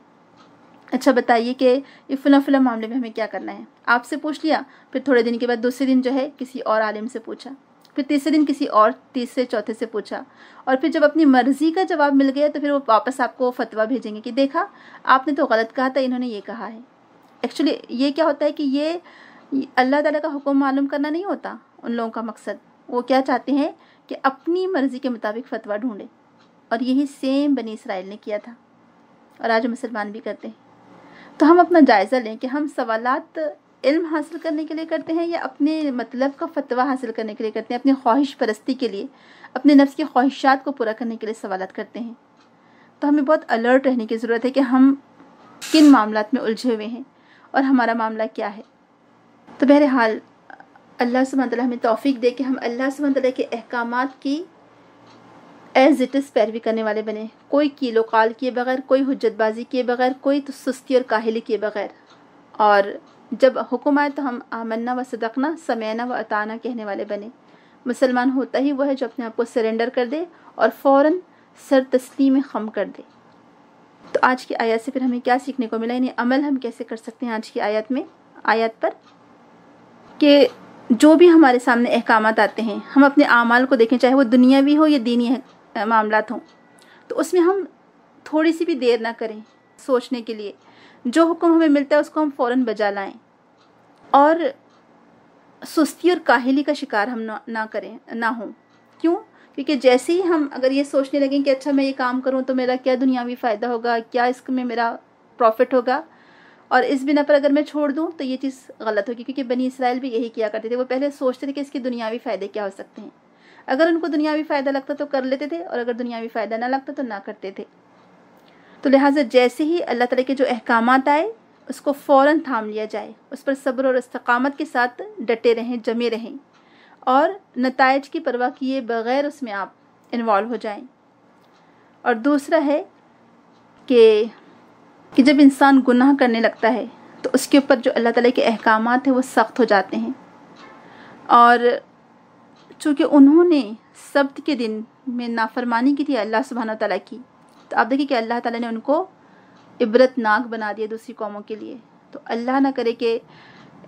अच्छा बताइए कि ये फला फला मामले में हमें क्या करना है आपसे पूछ लिया फिर थोड़े दिन के बाद दूसरे दिन जो है किसी और आलिम से पूछा फिर तीसरे दिन किसी और तीसरे चौथे से पूछा और फिर जब अपनी मर्ज़ी का जवाब मिल गया तो फिर वो वापस आपको फतवा भेजेंगे कि देखा आपने तो गलत कहा था इन्होंने ये कहा है एक्चुअली ये क्या होता है कि ये अल्लाह ताला का हुक्म मालूम करना नहीं होता उन लोगों का मकसद वो क्या चाहते हैं कि अपनी मर्ज़ी के मुताबिक फतवा ढूंढे और यही सेम बनी इसराइल ने किया था और आज मुसलमान भी करते हैं तो हम अपना जायज़ा लें कि हम सवालत इल्म हासिल करने के लिए करते हैं या अपने मतलब का फतवा हासिल करने के लिए करते हैं अपनी ख्वाहिश परस्ती के लिए अपने नफ्स की ख्वाहिशात को पूरा करने के लिए सवालत करते हैं तो हमें बहुत अलर्ट रहने की ज़रूरत है कि हम किन मामला में उलझे हुए हैं और हमारा मामला क्या है तो बहरहाल अल्लाह सुबह हमें तोफ़ी दे कि हम अल्लाह सुबह के अहकाम की एज इट इज़ पैरवी करने वाले बने कोई कीलो काल किए बगैर कोई हजतबाजी किए बगैर कोई तो सुस्ती और काहली किए बगैर और जब हुक्म आए तो हम आमन्ना व सदकना समैना व अताना कहने वाले बने मुसलमान होता ही वह है जो अपने आप को सरेंडर कर दे और फ़ौर सर में खम कर दे तो आज की आयत से फिर हमें क्या सीखने को मिला यानी अमल हम कैसे कर सकते हैं आज की आयत में आयत पर कि जो भी हमारे सामने अहकाम आते हैं हम अपने अमाल को देखें चाहे वो दुनियावी हो या दीनी मामला हों तो उसमें हम थोड़ी सी भी देर ना करें सोचने के लिए जो हुक्म हमें मिलता है उसको हम फ़ौर बजा लाएँ और सुस्ती और काहली का शिकार हम ना ना करें ना हों क्यों क्योंकि जैसे ही हम अगर ये सोचने लगें कि अच्छा मैं ये काम करूँ तो मेरा क्या दुनियावी फ़ायदा होगा क्या इसमें मेरा प्रॉफिट होगा और इस बिना पर अगर मैं छोड़ दूँ तो ये चीज़ गलत होगी क्योंकि बनी इसराइल भी यही किया करते थे वो पहले सोचते थे कि इसके दुनियावी फ़ायदे क्या हो सकते हैं अगर उनको दुनियावी फ़ायदा लगता तो कर लेते थे और अगर दुनियावी फ़ायदा ना लगता तो ना करते थे तो लिहाजा जैसे ही अल्लाह तला के जो अहकाम आए उसको फ़ौर थाम लिया जाए उस पर सब्र और इस्तकामत के साथ डटे रहें जमे रहें और नतज की परवाह किए बग़ैर उसमें आप इन्वॉल्व हो जाएं और दूसरा है कि कि जब इंसान गुनाह करने लगता है तो उसके ऊपर जो अल्लाह ताला के अहकाम हैं वो सख्त हो जाते हैं और चूँकि उन्होंने सब्त के दिन में नाफरमानी की थी अल्लाह सुबहाना तला की तो आप देखिए कि अल्लाह ताला ने उनको इबरतनाक बना दिया दूसरी कौमों के लिए तो अल्लाह ना करे कि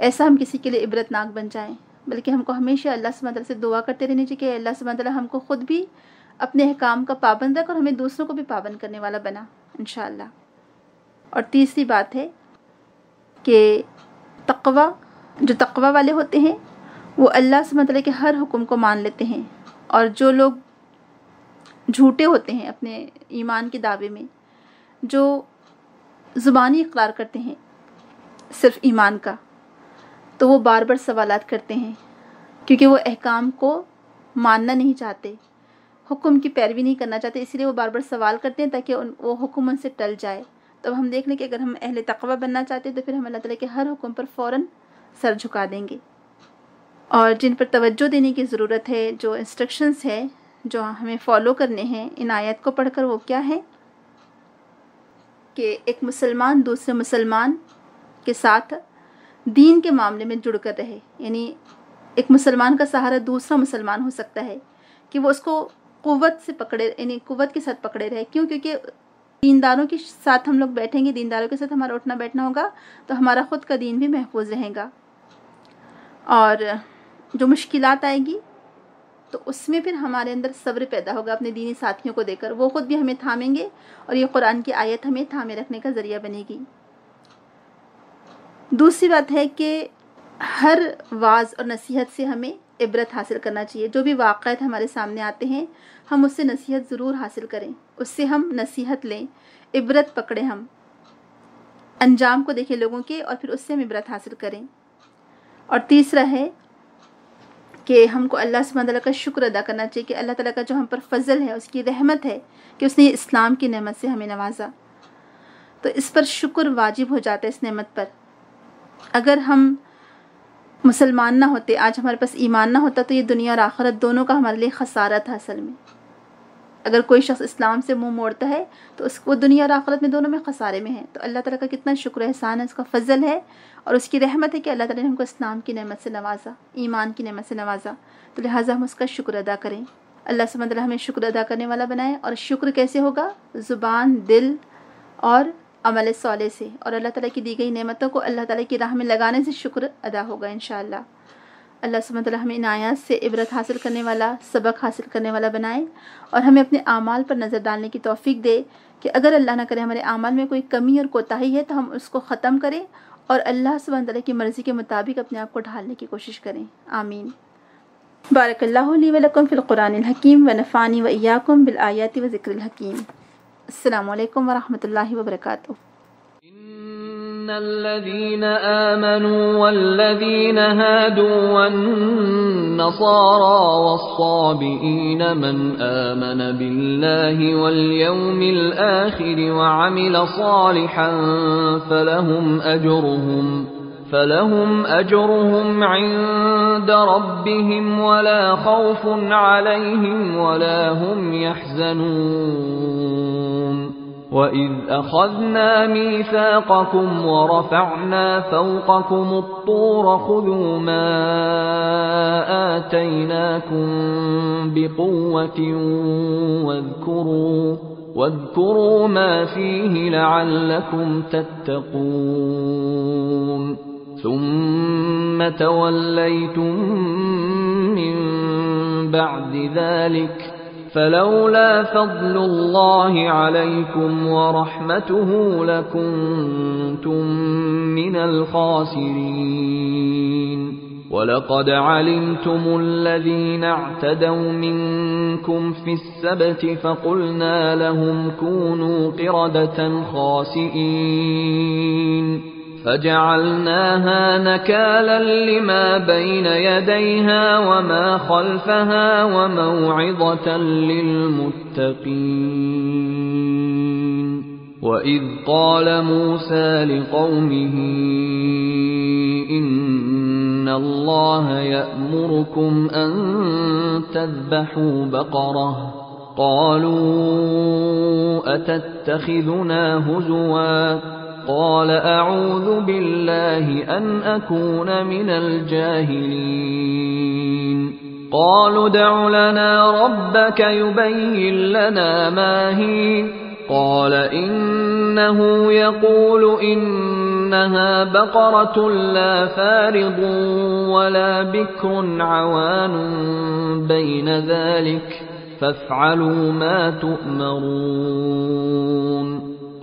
ऐसा हम किसी के लिए इबरतनाक बन जाएं बल्कि हमको हमेशा अल्लाह सुबह से दुआ करते रहनी चाहिए कि अल्लाह सुबह तला हमको ख़ुद भी अपने अहकाम का पाबंद रख और हमें दूसरों को भी पाबंद करने वाला बना इन और तीसरी बात है कि तकवा जो तकवा वाले होते हैं वो अल्लाह से मतलब के हर हुक्म को मान लेते हैं और जो लोग झूठे होते हैं अपने ईमान के दावे में जो ज़ुबानी इकरार करते हैं सिर्फ ईमान का तो वो बार बार सवाल करते हैं क्योंकि वो अहकाम को मानना नहीं चाहते हुक्म की पैरवी नहीं करना चाहते इसलिए वो बार बार सवाल करते हैं ताकि उन वो हुक्म उनसे टल जाए तो अब हम देख लें कि अगर हम अहले तकवा बनना चाहते हैं तो फिर हम अल्लाह ताला के हर हुक्म पर फ़ौर सर झुका देंगे और जिन पर तवज्जो देने की ज़रूरत है जो इंस्ट्रक्शंस है जो हमें फॉलो करने हैं इन आयत को पढ़कर वो क्या है कि एक मुसलमान दूसरे मुसलमान के साथ दीन के मामले में जुड़ कर रहे यानी एक मुसलमान का सहारा दूसरा मुसलमान हो सकता है कि वो उसको क़वत से पकड़े यानी क़वत के साथ पकड़े रहे क्यों क्योंकि दीनदारों के साथ हम लोग बैठेंगे दीनदारों के साथ हमारा उठना बैठना होगा तो हमारा ख़ुद का दीन भी महफूज रहेगा और जो मुश्किल आएगी तो उसमें फिर हमारे अंदर सब्र पैदा होगा अपने दीनी साथियों को देकर वो ख़ुद भी हमें थामेंगे और ये कुरान की आयत हमें थामे रखने का ज़रिया बनेगी दूसरी बात है कि हर वाज और नसीहत से हमें इबरत हासिल करना चाहिए जो भी वाक़ हमारे सामने आते हैं हम उससे नसीहत ज़रूर हासिल करें उससे हम नसीहत लें इबरत पकड़ें हम अंजाम को देखें लोगों के और फिर उससे हम इबरत हासिल करें और तीसरा है कि हमको अल्लाह सुबह का शुक्र अदा करना चाहिए कि अल्लाह ताला का जो हम पर फजल है उसकी रहमत है कि उसने इस्लाम की नमत से हमें नवाजा तो इस पर शुक्र वाजिब हो जाता है इस नमत पर अगर हम मुसलमान ना होते आज हमारे पास ईमान ना होता तो ये दुनिया और आखरत दोनों का हमारे लिए खसारा था असल में अगर कोई शख्स इस्लाम से मुंह मोड़ता है तो उसको दुनिया और आखरत में दोनों में खसारे में है तो अल्लाह ताला का कितना शुक्र एहसान है उसका फजल है और उसकी रहमत है कि अल्लाह ताला ने हमको इस्लाम की नेमत से नवाजा ईमान की नमत से नवाजा तो लिहाजा हम उसका शुक्र अदा करें अल्लाह सुबह हमें शुक्र अदा करने वाला बनाए और शुक्र कैसे होगा ज़ुबान दिल और अमल सौले से और अल्लाह ताला की दी गई नेमतों को अल्लाह ताला की राह में लगाने से शुक्र अदा होगा इन अल्लाह सुबह हमें इन आयात से इबरत हासिल करने वाला सबक हासिल करने वाला बनाए और हमें अपने अमाल पर नज़र डालने की तोफ़ी दे कि अगर अल्लाह ना करे हमारे अमाल में कोई कमी और कोताही है तो हम उसको ख़त्म करें और अल्लाह सुबह की मर्ज़ी के मुताबिक अपने आप को ढालने की कोशिश करें आमीन बारकल्लाली फ़िलकुरानकीम व नफ़ानी व याकुम बिल आयाति व ज़िक्रकीम हकीम अल्लाम वरहमल वर्का إن الذين آمنوا والذين هادوا والنصارى والصابئين من آمن بالله واليوم الآخر وعمل صالحا فلهم أجرهم فلهم أجرهم عند ربهم ولا خوف عليهم ولا هم يحزنون وَإِذْ أَخَذْنَا مِيثَاقَكُمْ وَرَفَعْنَا فَوْقَكُمُ الطُّورَ خُذُوا مَا آتَيْنَاكُمْ بِقُوَّةٍ وَاذْكُرُوا وَاذْكُرُوا مَا فِيهِ لَعَلَّكُمْ تَتَّقُونَ ثُمَّ تَوَلَّيْتُمْ مِنْ بَعْدِ ذَلِكَ فلولا فضل الله عليكم ورحمته لكنتم من الخاسرين ولقد علمتم الذين اعتدوا منكم في السبت فقلنا لهم كونوا قرده خاسئين فجعلناها نكالا لما بين يديها وما خلفها وموعظة للمتقين وإذ قال موسى لقومه إن الله يأمركم أن تذبحوا بقرة قالوا أتتخذنا هزواً قال أعوذ بالله أن أكون من الجاهلين قالوا دع لنا ربك يبين لنا ما هي قال إنه يقول إنها بقرة لا فارض ولا بكر عوان بين ذلك فافعلوا ما تؤمرون